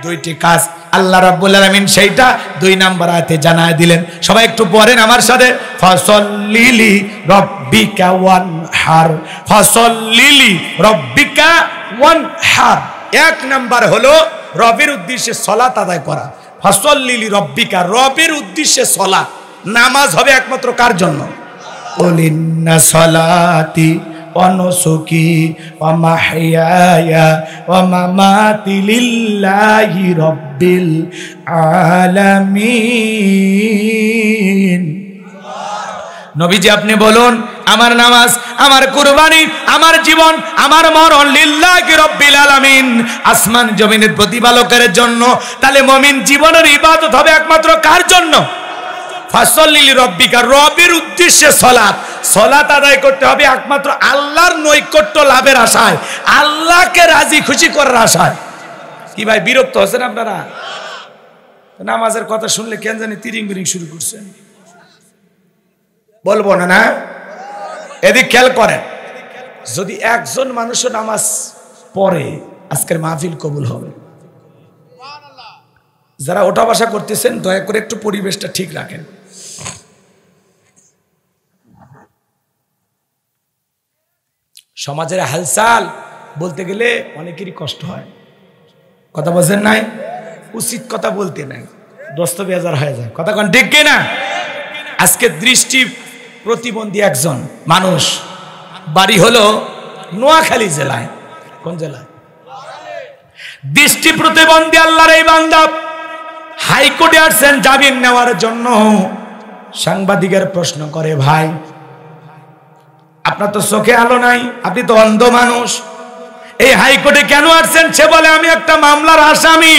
দুইটি কাজ আল্লাহ রাব্বুল আলামিন সেইটা দুই নাম্বার আয়াতে জানায় দিলেন সবাই একটু পড়েন আমার সাথে ফাসাল্লিলি রব্বিকা ওয়ান হার ফসল্লিলি রব্বিকা ওয়ান হার এক নাম্বার হলো রবের উদ্দেশ্যে সালাত আদায় করা ফাসাল্লিলি রব্বিকা রবের উদ্দেশ্যে সালাত নামাজ হবে একমাত্র কার জন্য ওলিন্না সলাতি ونسكي ومحياي ومماتي لله رب العالمين নবীজি আপনি বলুন আমার নামাজ আমার কুরবানি আমার জীবন আমার মরণ লিল্লাহি রব্বিল আলামিন আসমান জমিনের প্রতিপালকের জন্য তাহলে মমিন জীবনের ইবাদত হবে একমাত্র কার জন্য ফাসল্লিল রব্বিকা রবের উদ্দেশ্যে সলাৎ সলাৎ আদায় করতে হবে একমাত্র আল্লাহর নৈকট্য লাভের আশায় আল্লাহকে রাজি খুশি করার আশায় কি ভাই বিরক্ত হচ্ছেন আপনারা নামাজের কথা শুনলে কেন জানি তিরিং বিরিং শুরু করছেন বলবো না না এদিক খেয়াল করেন যদি একজন মানুষও নামাজ পড়ে আজকের মাহফিল কবুল হবে যারা ওঠা বাসা করতেছেন দয়া করে একটু পরিবেশটা ঠিক রাখেন সমাজের হালচাল বলতে গেলে অনেকেরই কষ্ট হয় কথা বলছেন নাই উচিত কথা বলতে নাই দস্ত বেজার হয়ে যায় কথা কন ঠিক না আজকে দৃষ্টি প্রতিবন্ধী একজন মানুষ বাড়ি হলো নোয়াখালী জেলায় কোন জেলায় দৃষ্টি প্রতিবন্ধী আল্লাহর এই বান্ধব হাইকোর্টে আসছেন জামিন নেওয়ার জন্য সাংবাদিকের প্রশ্ন করে ভাই আপনার তো চোখে আলো নাই আপনি তো অন্ধ মানুষ এই হাইকোর্টে কেন আসছেন সে বলে আমি একটা মামলার আসামি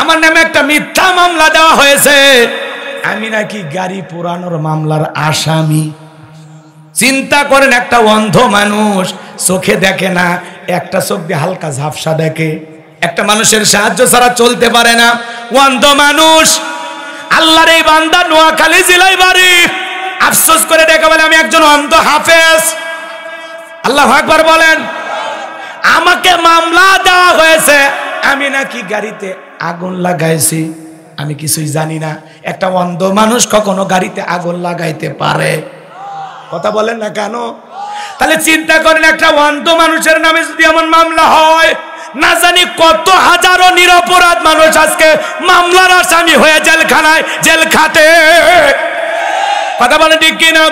আমার নামে একটা মিথ্যা মামলা দেওয়া হয়েছে আমি নাকি গাড়ি পোড়ানোর মামলার আসামি চিন্তা করেন একটা অন্ধ মানুষ চোখে দেখে না একটা চোখ দিয়ে হালকা ঝাপসা দেখে একটা মানুষের সাহায্য ছাড়া চলতে পারে না অন্ধ মানুষ আল্লাহর এই বান্দা নোয়াখালী জেলায় বাড়ি আফসোস করে ডেকে বলে আমি একজন অন্ধ হাফেজ আল্লাহ আকবার বলেন আমাকে মামলা দেওয়া হয়েছে আমি নাকি গাড়িতে আগুন লাগাইছি আমি কিছুই জানি না একটা অন্ধ মানুষ কখনো গাড়িতে আগুন লাগাইতে পারে কথা বলেন না কেন তাহলে চিন্তা করেন একটা অন্ধ মানুষের নামে যদি এমন মামলা হয় না জানি কত হাজারো নিরপরাধ মানুষ আজকে মামলার আসামি হয়ে জেলখানায় জেলখাতে কথা বলে ঠিক কিনা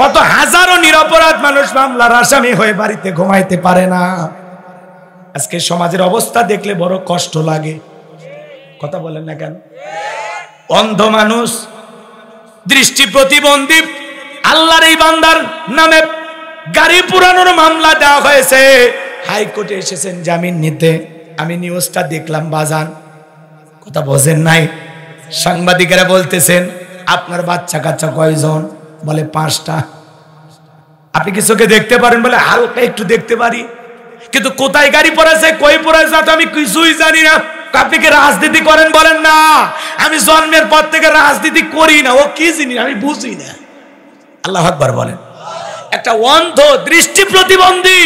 কত হাজারো নিরপরাধ মানুষ মামলার আসামি হয়ে বাড়িতে ঘুমাইতে পারে না আজকে সমাজের অবস্থা দেখলে বড় কষ্ট লাগে কথা বলেন না কেন অন্ধ মানুষ দৃষ্টি প্রতিবন্ধী আল্লাহর এই বান্দার নামে গাড়ি পুরানোর মামলা দেওয়া হয়েছে হাইকোর্টে এসেছেন জামিন নিতে আমি নিউজটা দেখলাম বাজান কথা বোঝেন নাই সাংবাদিকেরা বলতেছেন আপনার বাচ্চা কাচ্চা কয়জন বলে পাঁচটা আপনি কিছুকে দেখতে পারেন বলে হালকা একটু দেখতে পারি কিন্তু কোথায় গাড়ি পড়েছে কই পড়েছে তো আমি কিছুই জানি না আপনি কি রাজনীতি করেন বলেন না আমি জন্মের পর থেকে রাজনীতি করি না ও কি জিনিস আমি বুঝি না আল্লাহ আকবর বলেন একটা অন্ধ দৃষ্টি প্রতিবন্ধী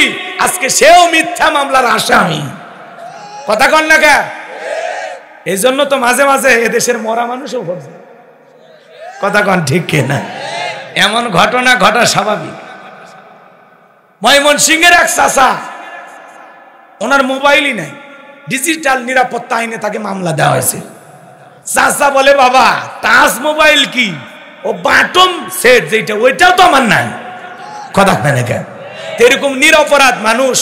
আজকে সেও মিথ্যা মামলার আসামি কথা কন না কে এই জন্য তো মাঝে মাঝে এদেশের মরা মানুষও ভোট কথা কন ঠিক কিনা এমন ঘটনা ঘটা স্বাভাবিক ময়মন সিংহের এক চাষা ওনার মোবাইলই নাই ডিজিটাল নিরাপত্তা আইনে তাকে মামলা দেওয়া হয়েছে চাষা বলে বাবা তাস মোবাইল কি ও বাটম সেট যেটা ওইটাও তো আমার নাই কথা মানে কেন এরকম নিরপরাধ মানুষ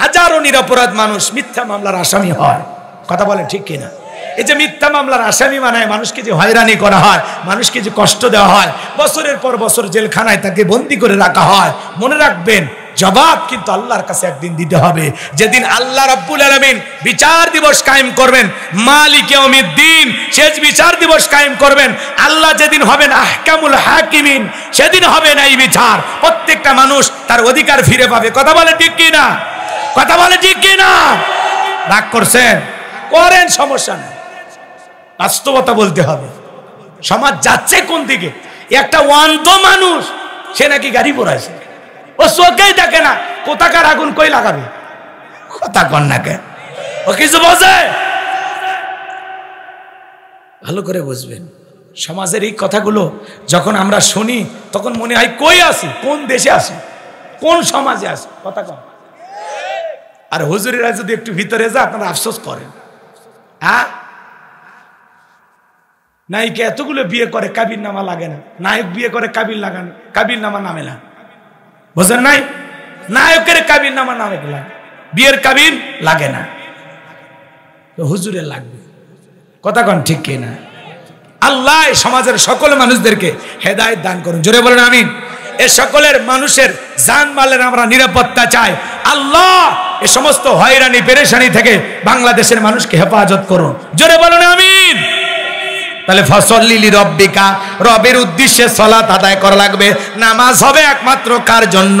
হাজারো নিরপরাধ মানুষ মিথ্যা মামলার আসামি হয় কথা বলে ঠিক কিনা এই যে মিথ্যা মামলার আসামি মানায় মানুষকে যে হয়রানি করা হয় মানুষকে যে কষ্ট দেওয়া হয় বছরের পর বছর জেলখানায় তাকে বন্দি করে রাখা হয় মনে রাখবেন জবাব কিন্তু আল্লাহর কাছে একদিন দিতে হবে যেদিন আল্লাহ রব্বুল আলমিন বিচার দিবস কায়েম করবেন মালিকে দিন শেষ বিচার দিবস কায়েম করবেন আল্লাহ যেদিন হবেন আহকামুল হাকিমিন সেদিন হবে না এই বিচার প্রত্যেকটা মানুষ তার অধিকার ফিরে পাবে কথা বলে ঠিক কি না কথা বলে ঠিক কি না রাগ করছেন করেন সমস্যা নেই বাস্তবতা বলতে হবে সমাজ যাচ্ছে কোন দিকে একটা অন্ধ মানুষ সে নাকি গাড়ি পড়াইছে ও চোখেই দেখে না কোথাকার আগুন কই লাগাবে কথা না কেন ও কিছু বসে ভালো করে বুঝবেন সমাজের এই কথাগুলো যখন আমরা শুনি তখন মনে হয় কই আসি কোন দেশে আসি কোন সমাজে আসি কথা কন আর হুজুরিরা যদি একটু ভিতরে যা আপনারা আফসোস করেন হ্যাঁ নায়িকা এতগুলো বিয়ে করে কাবির নামা লাগে না নায়ক বিয়ে করে কাবির লাগান কাবির নামা নামে না বোঝেন নাই নায়কের কাবির নামা নামে না বিয়ের কাবির লাগে না তো হুজুরে লাগবে কথা কন ঠিক কে না আল্লাহ সমাজের সকল মানুষদেরকে হেদায়ত দান করুন জোরে বলেন আমি এ সকলের মানুষের যান মালের আমরা নিরাপত্তা চাই আল্লাহ এ সমস্ত হয়রানি পেরেশানি থেকে বাংলাদেশের মানুষকে হেফাজত করুন জোরে বলেন আমিন তাহলে ফসল্লিলি রব্বিকা রবের উদ্দেশ্যে সলাত আদায় করা লাগবে নামাজ হবে একমাত্র কার জন্য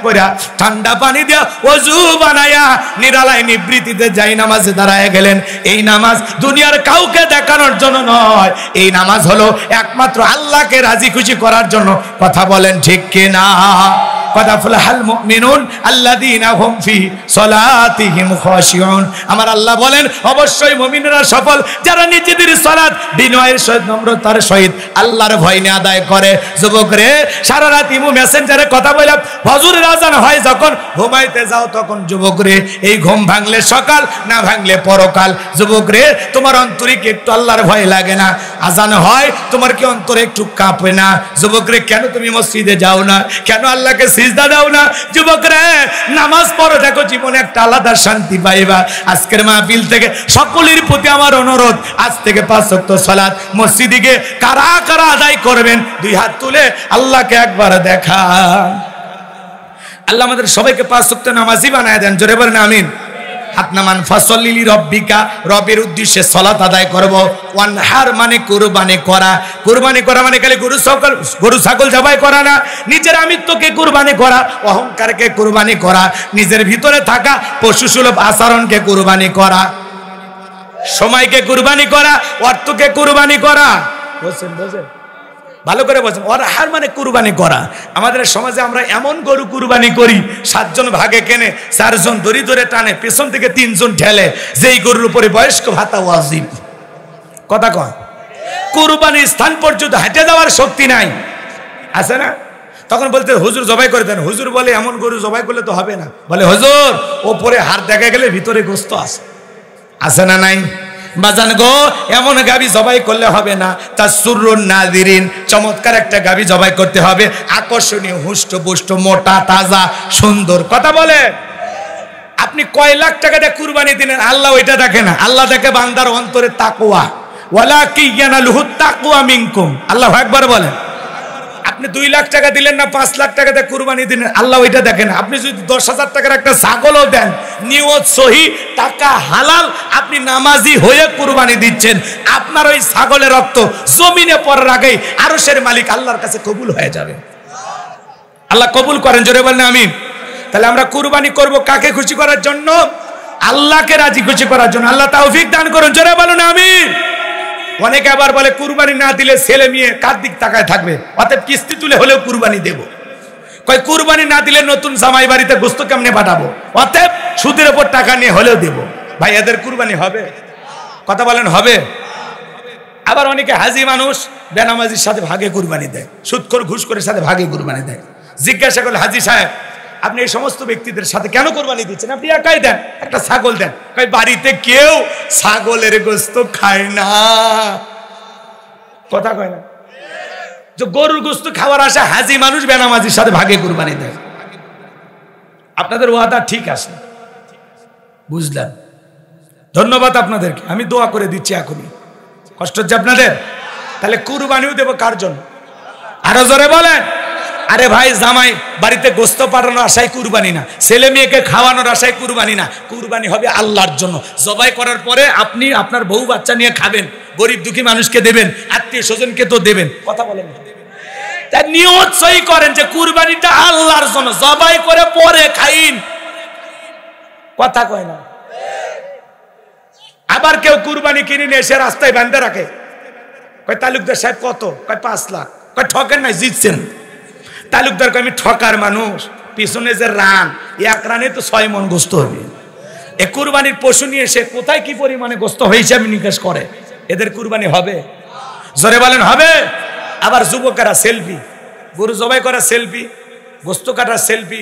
কইরা ঠান্ডা পানি দিয়া অজু বানায়া নিরালায় নিবৃত্তিতে যাই নামাজে দাঁড়ায় গেলেন এই নামাজ দুনিয়ার কাউকে দেখানোর জন্য নয় এই নামাজ হলো একমাত্র আল্লাহকে রাজি খুশি করার জন্য কথা বলেন ঠিক কে কিনা আমার আল্লাহ বলেন অবশ্যই সফল যারা নিজেদের বিনয়ের সহিত নম্রতার সহিত আল্লাহর ভয় আদায় করে যুবক রে সারা রাত ইমু মেসেঞ্জারে কথা হয় যখন ঘুমাইতে যাও তখন যুবক রে এই ঘুম ভাঙলে সকাল না ভাঙলে পরকাল যুবক রে তোমার অন্তরে কি একটু আল্লাহর ভয় লাগে না আজান হয় তোমার কি অন্তরে একটু কাঁপে না যুবক রে কেন তুমি মসজিদে যাও না কেন আল্লাহকে সিজদা দাও না যুবক নামাজ পড়ো দেখো জীবনে একটা আলাদা শান্তি পাইবা আজকের মাহফিল থেকে সকলের প্রতি আমার অনুরোধ আজ থেকে পাঁচ শক্ত সালাত মসজিদে গিয়ে কারা কারা আদায় করবেন দুই হাত তুলে আল্লাহকে একবার দেখা আল্লাহ আমাদের সবাইকে পাঁচ শক্ত নামাজই বানায় দেন জোরে বলেন আমিন হাত ফসলিলি রব্বিকা রবের উদ্দেশ্যে সলাত আদায় করব ওয়ানহার মানে কুরবানি করা কুরবানি করা মানে খালি গরু সকল গরু ছাগল জবাই করা না নিজের আমিত্বকে কুরবানি করা অহংকারকে কুরবানি করা নিজের ভিতরে থাকা পশু সুলভ আচরণকে কুরবানি করা সময়কে কুরবানি করা অর্থকে কুরবানি করা বলছেন বলছেন ভালো করে বলছেন অরাহার মানে কুরবানি করা আমাদের সমাজে আমরা এমন গরু কুরবানি করি সাতজন ভাগে কেনে চারজন দড়ি ধরে টানে পেছন থেকে তিনজন ঠেলে যেই গরুর উপরে বয়স্ক ভাতা ওয়াজিব কথা কয় কুরবানির স্থান পর্যন্ত হেঁটে যাওয়ার শক্তি নাই আছে না তখন বলতে হুজুর জবাই করে দেন হুজুর বলে এমন গরু জবাই করলে তো হবে না বলে হুজুর ওপরে হাত দেখা গেলে ভিতরে গোস্ত আছে আছে না নাই বাজান গো এমন গাবি জবাই করলে হবে না তা সুরুন নাদিরিন চমৎকার একটা গাবি জবাই করতে হবে আকর্ষণীয় হুষ্ট পুষ্ট মোটা তাজা সুন্দর কথা বলে আপনি কয় লাখ টাকা দিয়ে কুরবানি দিলেন আল্লাহ ওইটা দেখে না আল্লাহ দেখে বান্দার অন্তরে তাকুয়া ওয়ালা কি জ্ঞানালুহু তাকুয়া মিনকুম আল্লাহ একবার বলেন আপনি দুই লাখ টাকা দিলেন না পাঁচ লাখ টাকাতে কুরবানি দিলেন আল্লাহ ওইটা দেখেন আপনি যদি দশ হাজার টাকার একটা ছাগলও দেন নিয়ত সহি টাকা হালাল আপনি নামাজি হয়ে কুরবানি দিচ্ছেন আপনার ওই ছাগলের রক্ত জমিনে পড়ার আগেই আরো সের মালিক আল্লাহর কাছে কবুল হয়ে যাবে আল্লাহ কবুল করেন জোরে বললেন আমি তাহলে আমরা কুরবানি করব কাকে খুশি করার জন্য আল্লাহকে রাজি খুশি করার জন্য আল্লাহ তাওফিক দান করুন জোরে বলুন আমিন অনেকে আবার বলে কুরবানি না দিলে ছেলে মেয়ে কার দিক তাকায় থাকবে অতএব কিস্তি তুলে হলেও কুরবানি দেব কয় কুরবানি না দিলে নতুন জামাই বাড়িতে গোস্ত কেমনে পাঠাবো অতএব সুদের ওপর টাকা নিয়ে হলেও দেব ভাই এদের কুরবানি হবে কথা বলেন হবে আবার অনেকে হাজি মানুষ বেনামাজির সাথে ভাগে কুরবানি দেয় সুদ করে ঘুষ করে সাথে ভাগে কুরবানি দেয় জিজ্ঞাসা করলে হাজি সাহেব আপনি এই সমস্ত ব্যক্তিদের সাথে কেন কোরবানি দিচ্ছেন আপনি একাই দেন একটা ছাগল দেন কয় বাড়িতে কেউ ছাগলের গোস্ত খায় না কথা কয় না যে গরুর গোস্ত খাওয়ার আশা হাজি মানুষ বেনামাজির সাথে ভাগে কোরবানি দেয় আপনাদের ওয়াদা ঠিক আছে বুঝলাম ধন্যবাদ আপনাদেরকে আমি দোয়া করে দিচ্ছি এখনই কষ্ট হচ্ছে আপনাদের তাহলে কুরবানিও দেব কার জন্য আরো জোরে বলেন আরে ভাই জামাই বাড়িতে গোস্ত পাঠানোর আশায় কুরবানি না ছেলে মেয়েকে খাওয়ানোর আশায় কুরবানি না কুরবানি হবে আল্লাহর জন্য জবাই করার পরে আপনি আপনার বউ বাচ্চা নিয়ে খাবেন গরিব দুঃখী মানুষকে দেবেন আত্মীয় স্বজনকে তো দেবেন কথা বলেন তা নিয়ত সই করেন যে কুরবানিটা আল্লাহর জন্য জবাই করে পরে খাইন কথা কয় না আবার কেউ কুরবানি কিনে নিয়ে এসে রাস্তায় বান্ধে রাখে কয় তালুকদার সাহেব কত কয় পাঁচ লাখ কয় ঠকেন নাই জিতছেন তালুকদারকে আমি ঠকার মানুষ পিছনে যে রান এক রানে তো ছয় মন গোস্ত হবে এ কুরবানির পশু নিয়ে সে কোথায় কি পরিমাণে গোস্ত হয়েছে আমি নিকাশ করে এদের কুরবানি হবে জোরে বলেন হবে আবার যুবকেরা সেলফি গরু জবাই করা সেলফি গোস্ত কাটার সেলফি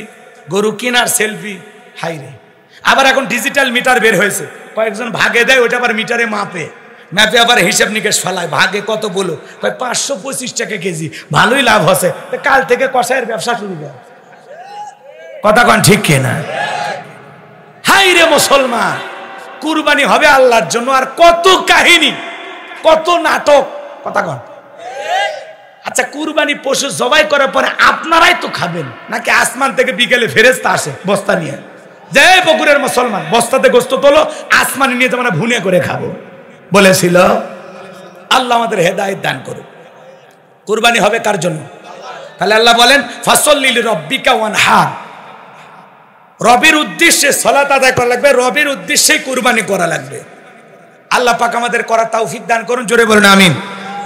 গরু কেনার সেলফি হাইরে আবার এখন ডিজিটাল মিটার বের হয়েছে কয়েকজন ভাগে দেয় ওটা আবার মিটারে মাপে ম্যাপে আবার হিসেব নিকেশ ফেলায় ভাগে কত বলো ভাই পাঁচশো পঁচিশ টাকা কেজি ভালোই লাভ হচ্ছে কাল থেকে কষায়ের ব্যবসা শুরু কর কথা কন ঠিক না হাই রে মুসলমান কুরবানি হবে আল্লাহর জন্য আর কত কাহিনী কত নাটক কথা কন আচ্ছা কুরবানি পশু জবাই করার পরে আপনারাই তো খাবেন নাকি আসমান থেকে বিকেলে ফেরেস্তা আসে বস্তা নিয়ে যে বকুরের মুসলমান বস্তাতে গোস্ত তোলো আসমানি নিয়ে তোমরা ভুনে করে খাবো বলেছিল আল্লাহ আমাদের হেদায়ত দান করুক কুরবানি হবে কার জন্য তাহলে আল্লাহ বলেন ফাসল্লিল রব্বিকা ওয়ান হার রবির উদ্দেশ্যে সলাত আদায় করা লাগবে রবির উদ্দেশ্যেই কুরবানি করা লাগবে আল্লাহ পাক আমাদের করা তৌফিক দান করুন জোরে বলুন আমিন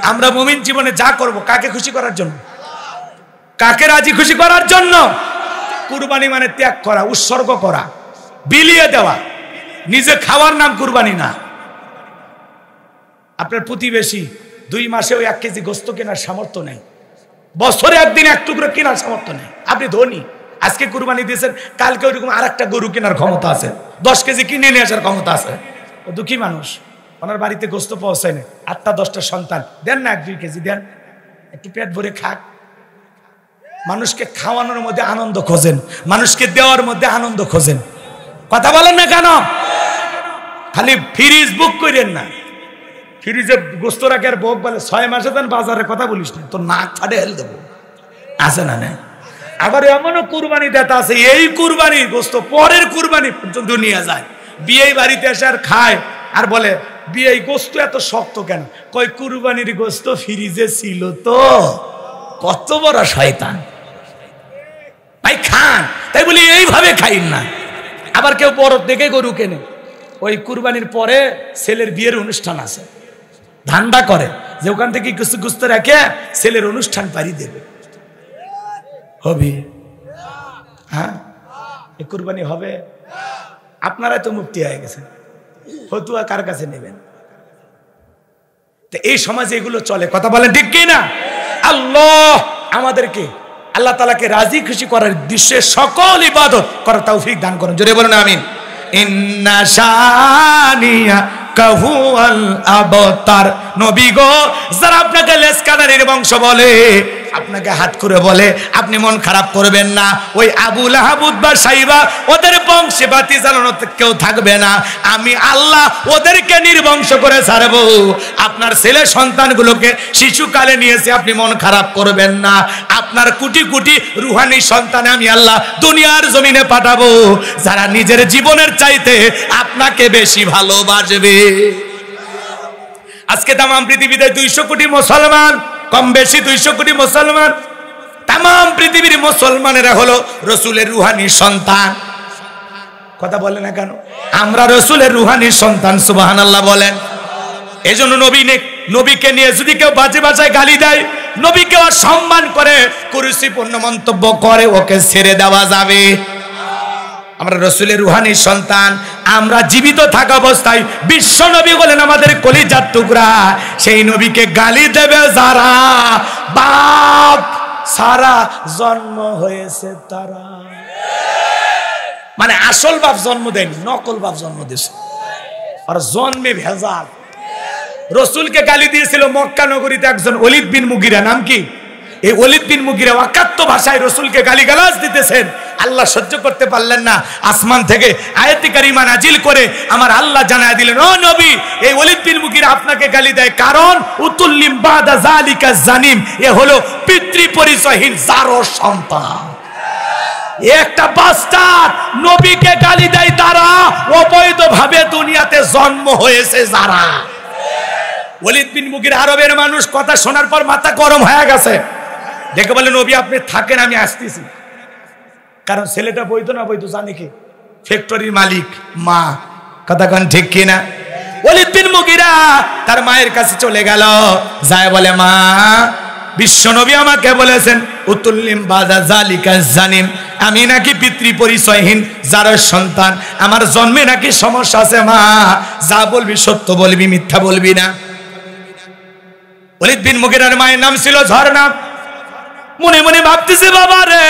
আমরা মুমিন জীবনে যা করব কাকে খুশি করার জন্য কাকে রাজি খুশি করার জন্য কুরবানি মানে ত্যাগ করা উৎসর্গ করা বিলিয়ে দেওয়া নিজে খাওয়ার নাম কুরবানি না আপনার প্রতিবেশী দুই মাসে ওই এক কেজি গোস্ত কেনার সামর্থ্য নেই বছরে একদিন এক টুকরো কেনার সামর্থ্য নেই আপনি ধনী আজকে কুরবানি দিয়েছেন কালকে ওইরকম আর একটা গরু কেনার ক্ষমতা আছে দশ কেজি কিনে নিয়ে আসার ক্ষমতা আছে ও দুঃখী মানুষ ওনার বাড়িতে গোস্ত পৌঁছায় না আটটা দশটা সন্তান দেন না এক দুই কেজি দেন একটু পেট ভরে খাক মানুষকে খাওয়ানোর মধ্যে আনন্দ খোঁজেন মানুষকে দেওয়ার মধ্যে আনন্দ খোঁজেন কথা বলেন না কেন খালি ফ্রিজ বুক করেন না ফিরিজে গোস্ত রাখে আর বক বলে ছয় মাসে দেন বাজারের কথা বলিস না তো নাক ছাড়ে হেল দেবো আছে না নাই আবার এমনও কুরবানি দেতা আছে এই কুরবানি গোস্ত পরের কুরবানি পর্যন্ত নিয়ে যায় বিয়ে বাড়িতে এসে আর খায় আর বলে বিয়ে গোস্ত এত শক্ত কেন কই কুরবানির গোস্ত ফ্রিজে ছিল তো কত বড় শয়তান ভাই খান তাই বলি এইভাবে খাইন না আবার কেউ বড় দেখে গরু কেনে ওই কুরবানির পরে ছেলের বিয়ের অনুষ্ঠান আছে ধান্দা করে যে ওখান থেকে কিছু গুস্ত রেখে ছেলের অনুষ্ঠান পারি দেবে হবে হ্যাঁ কুরবানি হবে আপনারা তো মুক্তি হয়ে গেছেন ফতুয়া কার কাছে নেবেন এই সমাজে এগুলো চলে কথা বলেন ঠিক কি না আল্লাহ আমাদেরকে আল্লাহ তালাকে রাজি খুশি করার দৃশ্যে সকল ইবাদত করার তৌফিক দান করেন জোরে বলুন আমিন ইন্না শানিয়া কাহুয়াল আবতার নবী গো যারা আপনাকে লেস কাদারির বংশ বলে আপনাকে হাত করে বলে আপনি মন খারাপ করবেন না ওই আবুল ওদের বংশে বাতি কেউ থাকবে না আমি আল্লাহ ওদেরকে নির্বংশ করে ছাড়বো আপনার ছেলে সন্তানগুলোকে শিশুকালে নিয়েছে আপনি মন খারাপ করবেন না আপনার কুটি কুটি রুহানি সন্তান আমি আল্লাহ দুনিয়ার জমিনে পাঠাবো যারা নিজের জীবনের চাইতে আপনাকে বেশি ভালোবাসবে আজকে তাম পৃথিবীতে দুইশো কোটি মুসলমান কম বেশি দুইশো কোটি মুসলমান তাম পৃথিবীর মুসলমানেরা হলো রসুলের রুহানি সন্তান কথা বলে না কেন আমরা রসুলের রুহানি সন্তান সুবাহান আল্লাহ বলেন এই জন্য নবী নবীকে নিয়ে যদি কেউ বাজে বাজায় গালি দেয় নবীকে অসম্মান করে কুরুষিপূর্ণ মন্তব্য করে ওকে ছেড়ে দেওয়া যাবে আমরা রসুলের রুহানি সন্তান আমরা জীবিত থাকা অবস্থায় বিশ্ব নবী বলেন আমাদের কলিজার টুকরা সেই নবীকে গালি দেবে যারা বাপ সারা জন্ম হয়েছে তারা মানে আসল বাপ জন্ম দেয়নি নকল বাপ জন্ম দিয়েছে আর জন্মে ভেজাল রসুলকে গালি দিয়েছিল মক্কা নগরীতে একজন অলিদ বিন মুগিরা নাম কি এই ওলিদ বিন মুগিরা ওয়াকাত্ত ভাষায় রসুলকে গালিগালাজ দিতেছেন আল্লাহ সহ্য করতে পারলেন না আসমান থেকে আয়তিকারিমা নাজিল করে আমার আল্লাহ জানায় দিলেন ও নবী এই ওলিদ বিন মুগিরা আপনাকে গালি দেয় কারণ উতুল্লিম বাদা জালিকা জানিম এ হলো পিতৃ পরিচয়হীন যার সন্তান একটা বাস্টার নবীকে গালি দেয় তারা অবৈধভাবে দুনিয়াতে জন্ম হয়েছে যারা ওলিদ বিন মুগির আরবের মানুষ কথা শোনার পর মাথা গরম হয়ে গেছে দেখে বললেন নবী আপনি থাকেন আমি আসতেছি কারণ ছেলেটা বইতো না বৈধ জানে কে ফ্যাক্টরির মালিক মা কথাক্ষণ ঠিক কিনা অলিদ্দিন মুগিরা তার মায়ের কাছে চলে গেল যায় বলে মা নবী আমাকে বলেছেন উতুল্লিম বাজা জালিকা জানিম আমি নাকি পিতৃ পরিচয়হীন যার সন্তান আমার জন্মে নাকি সমস্যা আছে মা যা বলবি সত্য বলবি মিথ্যা বলবি না অলিদ্দিন মুগিরার মায়ের নাম ছিল ঝর্ণা মনে মনে ভাবতেছে বাবা রে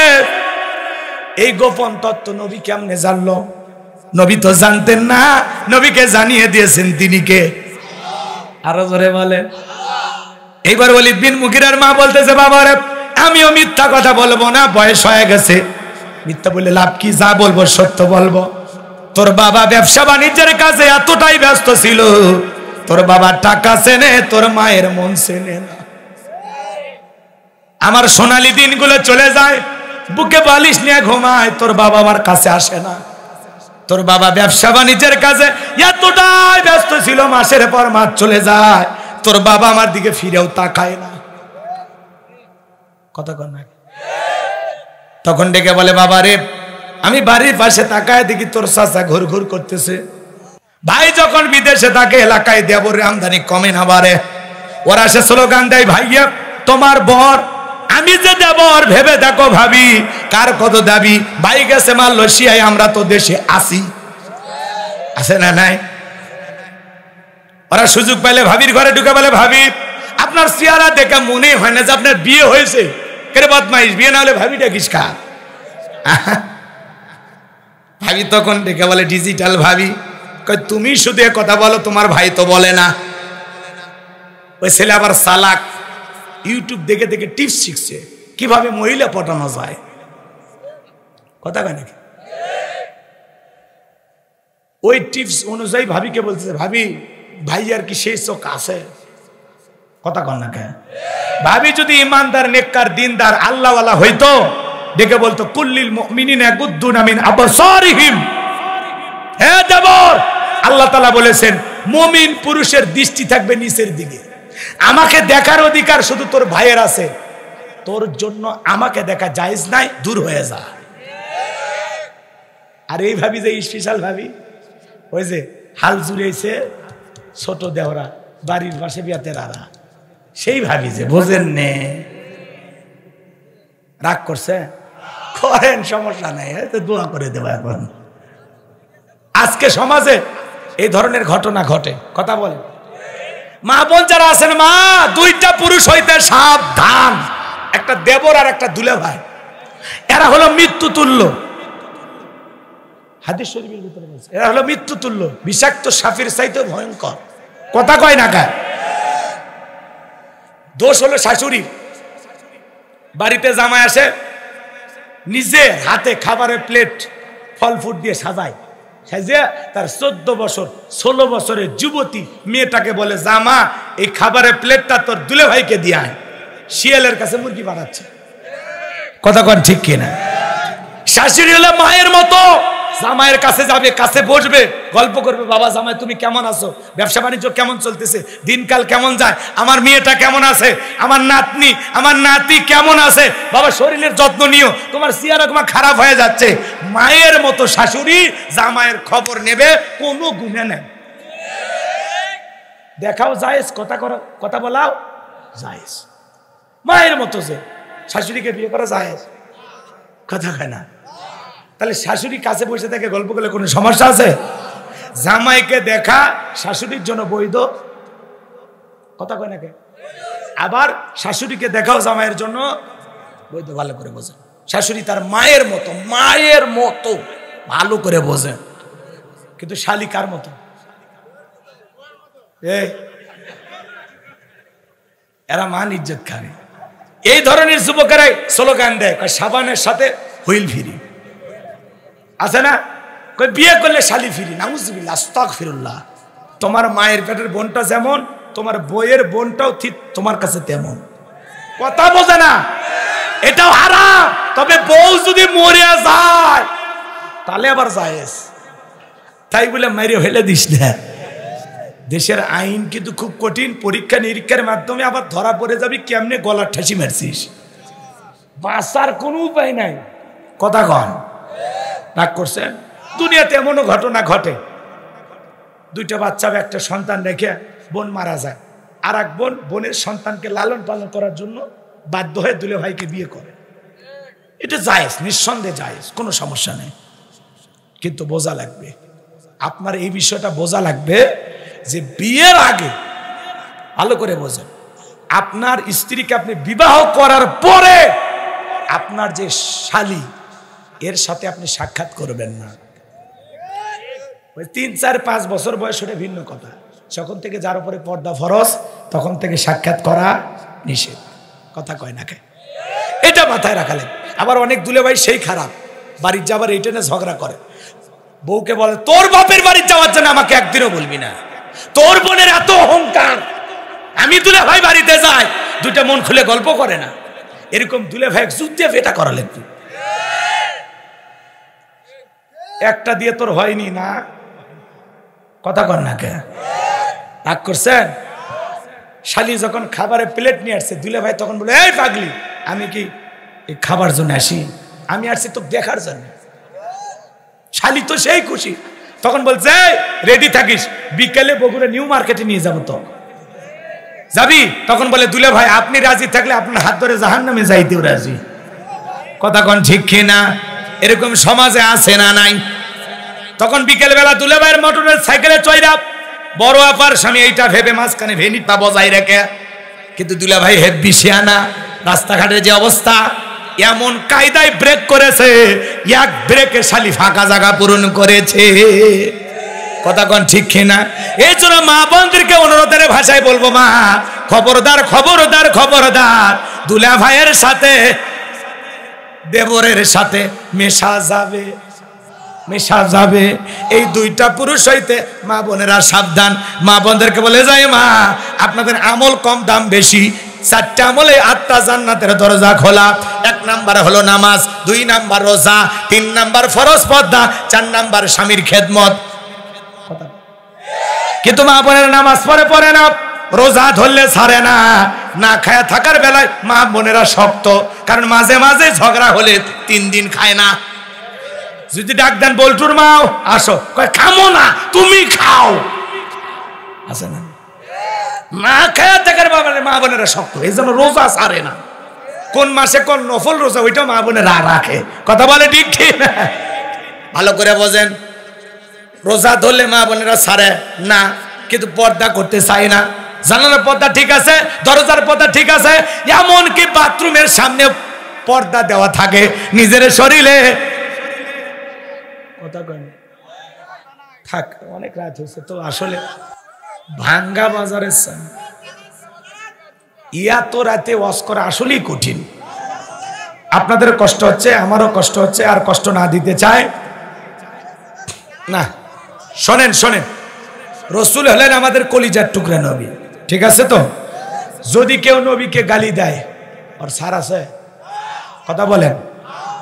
এই গোপন তত্ত্ব নবী কেমনে জানলো নবী তো জানতেন না নবীকে জানিয়ে দিয়েছেন তিনি কে আরো ধরে বলে এইবার বলি বিন মুকিরার মা বলতেছে বাবা রে আমিও মিথ্যা কথা বলবো না বয়স হয়ে গেছে মিথ্যা বলে লাভ কি যা বলবো সত্য বলবো তোর বাবা ব্যবসা বাণিজ্যের কাছে এতটাই ব্যস্ত ছিল তোর বাবা টাকা সেনে তোর মায়ের মন সেনে না আমার সোনালি দিনগুলো চলে যায় বুকে বালিশ নিয়ে ঘুমায় তোর বাবা আমার কাছে আসে না তোর বাবা ব্যবসা বাণিজ্যের কাছে এতটাই ব্যস্ত ছিল মাসের পর মাস চলে যায় তোর বাবা আমার দিকে ফিরেও তাকায় না কতক্ষণ না তখন ডেকে বলে বাবা রে আমি বাড়ির পাশে তাকায় দেখি তোর চাচা ঘুর ঘুর করতেছে ভাই যখন বিদেশে থাকে এলাকায় দেবরে আমদানি কমে না বাড়ে ওরা সে স্লোগান দেয় ভাইয়া তোমার বর আমি যে আর ভেবে দেখো ভাবি কার কত দাবি ভাই গেছে মাল লসিয়ায় আমরা তো দেশে আসি আছে না নাই ওরা সুযোগ পাইলে ভাবির ঘরে ঢুকে বলে ভাবি আপনার চেহারা দেখে মনে হয় না যে আপনার বিয়ে হয়েছে কেরে বদমাইশ বিয়ে না হলে ভাবি ডাকিস খা [laughs] ভাবি তখন ডেকে বলে ডিজিটাল ভাবি তুমি শুধু কথা বলো তোমার ভাই তো বলে না ওই ছেলে আবার সালাক ইউটিউব দেখে দেখে টিপস শিখছে কিভাবে মহিলা পটানো যায় কথা কয় নাকি ওই টিপস অনুযায়ী ভাবিকে বলছে ভাবি ভাই আর কি সেই চোখ আছে কথা কন না ভাবি যদি ইমানদার নেককার দিনদার আল্লাহওয়ালা হইতো দেখে বলতো কুল্লিল মিনিনা গুদ্দুন আমিন আবসারিহিম হ্যাঁ দেবর আল্লাহ তালা বলেছেন মমিন পুরুষের দৃষ্টি থাকবে নিচের দিকে আমাকে দেখার অধিকার শুধু তোর ভাইয়ের আছে তোর জন্য আমাকে দেখা যাইজ নাই দূর হয়ে যা আর এই ভাবি যে স্পেশাল ভাবি ওই যে হাল জুড়েছে ছোট দেওরা বাড়ির পাশে বিয়াতে রারা সেই ভাবি যে বোঝেন নে রাগ করছে করেন সমস্যা নাই দোয়া করে দেব এখন আজকে সমাজে এই ধরনের ঘটনা ঘটে কথা বলেন মা বোন যারা আছেন মা দুইটা পুরুষ হইতে সাবধান একটা দেবর আর একটা দুলে ভাই এরা হলো মৃত্যু তুল্য হাদিস শরীফের ভিতরে বলছে এরা হলো মৃত্যু তুল্য বিষাক্ত সাফির চাইতে ভয়ঙ্কর কথা কয় না কায় দোষ হলো শাশুড়ি বাড়িতে জামাই আসে নিজে হাতে খাবারের প্লেট ফল ফুট দিয়ে সাজায় সাজিয়া তার চোদ্দ বছর ষোলো বছরের যুবতী মেয়েটাকে বলে জামা এই খাবারের প্লেটটা তোর দুলে ভাইকে দিয়ে আয় শিয়ালের কাছে মুরগি পাঠাচ্ছে কথা কন ঠিক কিনা শাশুড়ি হলে মায়ের মতো জামাইয়ের কাছে যাবে কাছে বসবে গল্প করবে বাবা জামাই তুমি কেমন আছো ব্যবসা বাণিজ্য কেমন চলতেছে দিনকাল কেমন যায় আমার মেয়েটা কেমন আছে আমার নাতনি আমার নাতি কেমন আছে বাবা শরীরের যত্ন নিও তোমার চেহারা তোমার খারাপ হয়ে যাচ্ছে মায়ের মতো শাশুড়ি জামাইয়ের খবর নেবে কোনো গুণে নেন দেখাও যায়স কথা করো কথা বলাও যায়স মায়ের মতো যে শাশুড়িকে বিয়ে করা যায়স কথা খায় না তাহলে শাশুড়ি কাছে বসে থেকে গল্প করলে কোনো সমস্যা আছে জামাইকে দেখা শাশুড়ির জন্য বৈধ কথা কয় নাকি আবার শাশুড়িকে দেখাও জামাইয়ের জন্য বৈধ ভালো করে বোঝে শাশুড়ি তার মায়ের মতো মায়ের মতো ভালো করে বোঝে কিন্তু শালি কার মতো এরা মান ইজ্জত খারে এই ধরনের যুবকেরাই স্লোগান দেয় সাবানের সাথে হুইল ফিরি আছে না বিয়ে করলে শালি ফিরি না আস্তাক ফিরুল্লাহ তোমার মায়ের পেটের বোনটা যেমন তোমার বইয়ের বোনটাও ঠিক তোমার কাছে তেমন কথা বোঝে না এটাও হারাম তবে বউ যদি মরে যায় তাহলে আবার জায়েজ তাই বলে মেরে ফেলে দিস না দেশের আইন কিন্তু খুব কঠিন পরীক্ষা নিরীক্ষার মাধ্যমে আবার ধরা পড়ে যাবি কেমনে গলার ঠাসি মারছিস বাঁচার কোনো উপায় নাই কথা কন রাগ করছেন দুনিয়াতে এমনও ঘটনা ঘটে দুইটা বাচ্চা একটা সন্তান রেখে বোন মারা যায় আর এক বোন বোনের সন্তানকে লালন পালন করার জন্য বাধ্য হয়ে দুলে ভাইকে বিয়ে করে এটা জায়েজ নিঃসন্দেহে জায়েজ কোনো সমস্যা নেই কিন্তু বোঝা লাগবে আপনার এই বিষয়টা বোঝা লাগবে যে বিয়ের আগে ভালো করে বোঝেন আপনার স্ত্রীকে আপনি বিবাহ করার পরে আপনার যে শালী এর সাথে আপনি সাক্ষাৎ করবেন না ওই তিন চার পাঁচ বছর বয়স ওটা ভিন্ন কথা যখন থেকে যার উপরে পর্দা ফরজ তখন থেকে সাক্ষাৎ করা নিষেধ কথা কয় না এটা মাথায় রাখালেন আবার অনেক দুলে ভাই সেই খারাপ বাড়ির যাবার এইটা না ঝগড়া করে বউকে বলে তোর বাপের বাড়ির যাওয়ার জন্য আমাকে একদিনও বলবি না তোর বোনের এত অহংকার আমি দুলে ভাই বাড়িতে যাই দুটা মন খুলে গল্প করে না এরকম দুলে ভাই যুদ্ধে এটা করালেন তুই একটা দিয়ে তোর হয়নি না কথা কর না কে রাগ করছেন শালি যখন খাবারে প্লেট নিয়ে আসছে দুলে ভাই তখন বলে এই পাগলি আমি কি খাবার জন্য আসি আমি আসছি তো দেখার জন্য শালি তো সেই খুশি তখন বলছে রেডি থাকিস বিকেলে বগুড়া নিউ মার্কেটে নিয়ে যাবো তো যাবি তখন বলে দুলে ভাই আপনি রাজি থাকলে আপনার হাত ধরে জাহান নামে যাইতেও রাজি কথা কন ঠিক না এরকম সমাজে আছে না নাই তখন বিকেলবেলা দুলাভাইয়ের মোটরের সাইকেলে চৈরা বড় আপার স্বামী এইটা ভেবে মাঝখানে ভেনিটা বজায় রেখে কিন্তু দুলাভাই হেব্বি শিয়ানা রাস্তাঘাটের যে অবস্থা এমন কায়দায় ব্রেক করেছে এক ব্রেকে শালি ফাঁকা জায়গা পূরণ করেছে কথা কতক্ষণ ঠিক না এই জন্য মা বন্ধুকে অনুরোধের ভাষায় বলবো মা খবরদার খবরদার খবরদার দুলা ভাইয়ের সাথে দেবরের সাথে মেশা যাবে মেশা যাবে এই দুইটা পুরুষ হইতে মা বোনেরা সাবধান মা বোনদেরকে বলে যায় মা আপনাদের আমল কম দাম বেশি চারটা আমলে আটটা জান্নাতের দরজা খোলা এক নাম্বার হলো নামাজ দুই নাম্বার রোজা তিন নাম্বার ফরজ পদ্মা চার নাম্বার স্বামীর খেদমত কিন্তু মা বোনের নামাজ পরে পড়ে না রোজা ধরলে ছাড়ে না না খায়া থাকার বেলায় মা বোনেরা শক্ত কারণ মাঝে মাঝে ঝগড়া হলে তিন দিন খায় না যদি ডাক দেন বল্টুর মাও আসো খামো না তুমি খাও আছে না না খায়া থাকার বাবার মা বোনেরা শক্ত এই জন্য রোজা ছাড়ে না কোন মাসে কোন নফল রোজা ওইটা মা বোনেরা রাখে কথা বলে ঠিক ঠিক ভালো করে বোঝেন রোজা ধরলে মা বোনেরা ছাড়ে না কিন্তু পর্দা করতে চায় না জানালার পর্দা ঠিক আছে দরজার পর্দা ঠিক আছে এমনকি বাথরুমের সামনে পর্দা দেওয়া থাকে নিজের শরীরে কথা থাক অনেক রাত হয়েছে তো আসলে ভাঙ্গা বাজারের ইয়া তো রাতে ওয়াশ করা আসলেই কঠিন আপনাদের কষ্ট হচ্ছে আমারও কষ্ট হচ্ছে আর কষ্ট না দিতে চায় না শোনেন শোনেন রসুল হলেন আমাদের কলিজার টুকরা নবী ঠিক আছে তো যদি কেউ নবীকে গালি দেয় ওর সার আছে কথা বলেন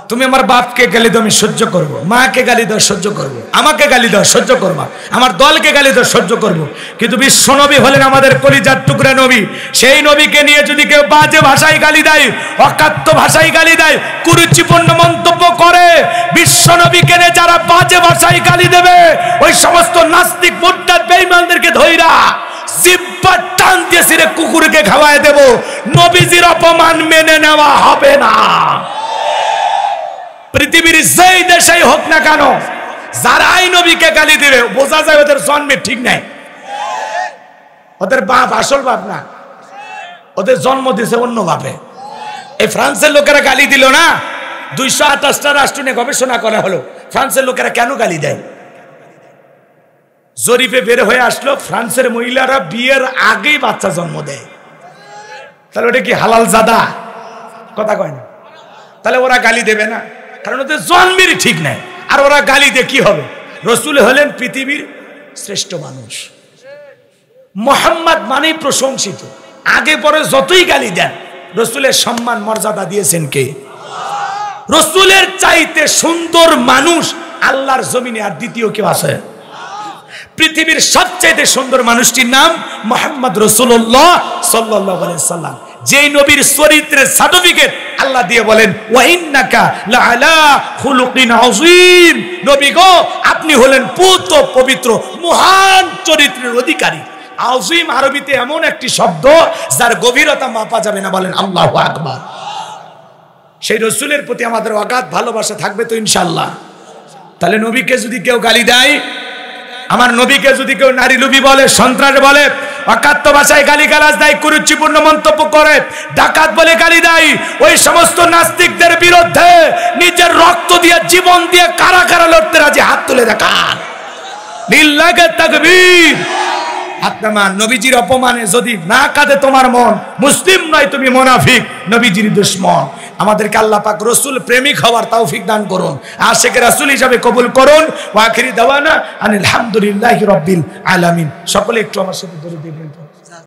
তুমি আমার বাপকে গালি দাও আমি সহ্য করবো মাকে গালি দাও সহ্য করব। আমাকে গালি দাও সহ্য করবা আমার দলকে গালি দাও সহ্য করব। কিন্তু বিশ্বনবী হলেন আমাদের কলিজার টুকরা নবী সেই নবীকে নিয়ে যদি কেউ বাজে ভাষায় গালি দেয় অকাত্য ভাষায় গালি দেয় কুরুচিপূর্ণ মন্তব্য করে বিশ্বনবীকে নিয়ে যারা বাজে ভাষায় গালি দেবে ওই সমস্ত নাস্তিক মুদ্রার বেইমানদেরকে ধৈরা জিব্বার টান দিয়ে সিরে কুকুরকে খাওয়াই দেব নবীজির অপমান মেনে নেওয়া হবে না পৃথিবীর যেই দেশেই হোক না কেন যারাই নবীকে গালি দিবে বোঝা যায় ওদের জন্মে ঠিক নাই ওদের বাপ আসল বাপ না ওদের জন্ম দিছে অন্য বাপে এই ফ্রান্সের লোকেরা গালি দিল না দুইশো আঠাশটা রাষ্ট্র নিয়ে গবেষণা করা হলো ফ্রান্সের লোকেরা কেন গালি দেয় জরিপে বের হয়ে আসলো ফ্রান্সের মহিলারা বিয়ের আগেই বাচ্চা জন্ম দেয় তাহলে ওটা কি হালাল জাদা কথা কয় না তাহলে ওরা গালি দেবে না কারণ ওদের জন্মেরই ঠিক নাই আর ওরা গালি দিয়ে কি হবে রসুল হলেন পৃথিবীর শ্রেষ্ঠ মানুষ মোহাম্মদ মানেই প্রশংসিত আগে পরে যতই গালি দেন রসুলের সম্মান মর্যাদা দিয়েছেন কে রসুলের চাইতে সুন্দর মানুষ আল্লাহর জমিনে আর দ্বিতীয় কেউ আছে পৃথিবীর সবচেয়ে সুন্দর মানুষটির নাম মোহাম্মদ রসুল্লাহ সাল্লাম যেই নবীর চরিত্রের সার্টিফিকেট আল্লাহ দিয়ে বলেন ওয়াইন্নাকা আপনি হলেন পুত পবিত্র মহান চরিত্রের অধিকারী আউজিম আরবিতে এমন একটি শব্দ যার গভীরতা মাপা যাবে না বলেন আল্লাহ আকবার সেই রসুলের প্রতি আমাদের অগাধ ভালোবাসা থাকবে তো ইনশাল্লাহ তাহলে নবীকে যদি কেউ গালি দেয় আমার নবীকে যদি কেউ নারী লুবি বলে সন্ত্রাস বলে অকাত্ত ভাষায় গালি গালাজ দেয় কুরুচিপূর্ণ মন্তব্য করে ডাকাত বলে গালি দেয় ওই সমস্ত নাস্তিকদের বিরুদ্ধে নিজের রক্ত দিয়ে জীবন দিয়ে কারা কারা লড়তে রাজি হাত তুলে দেখান আপনার নবীজির অপমানে যদি না কাঁদে তোমার মন মুসলিম নয় তুমি মোনাফিক নবীজির দুশ্মন আমাদেরকে আল্লাহ পাক রসুল প্রেমিক হওয়ার তৌফিক দান করুন আশেখ রাসুল হিসাবে কবুল করুন ওয়াখিরি দাওয়ানা আনিল হামদুলিল্লাহ রব্বিল আলামিন সকলে একটু আমার সাথে দূরে দিয়ে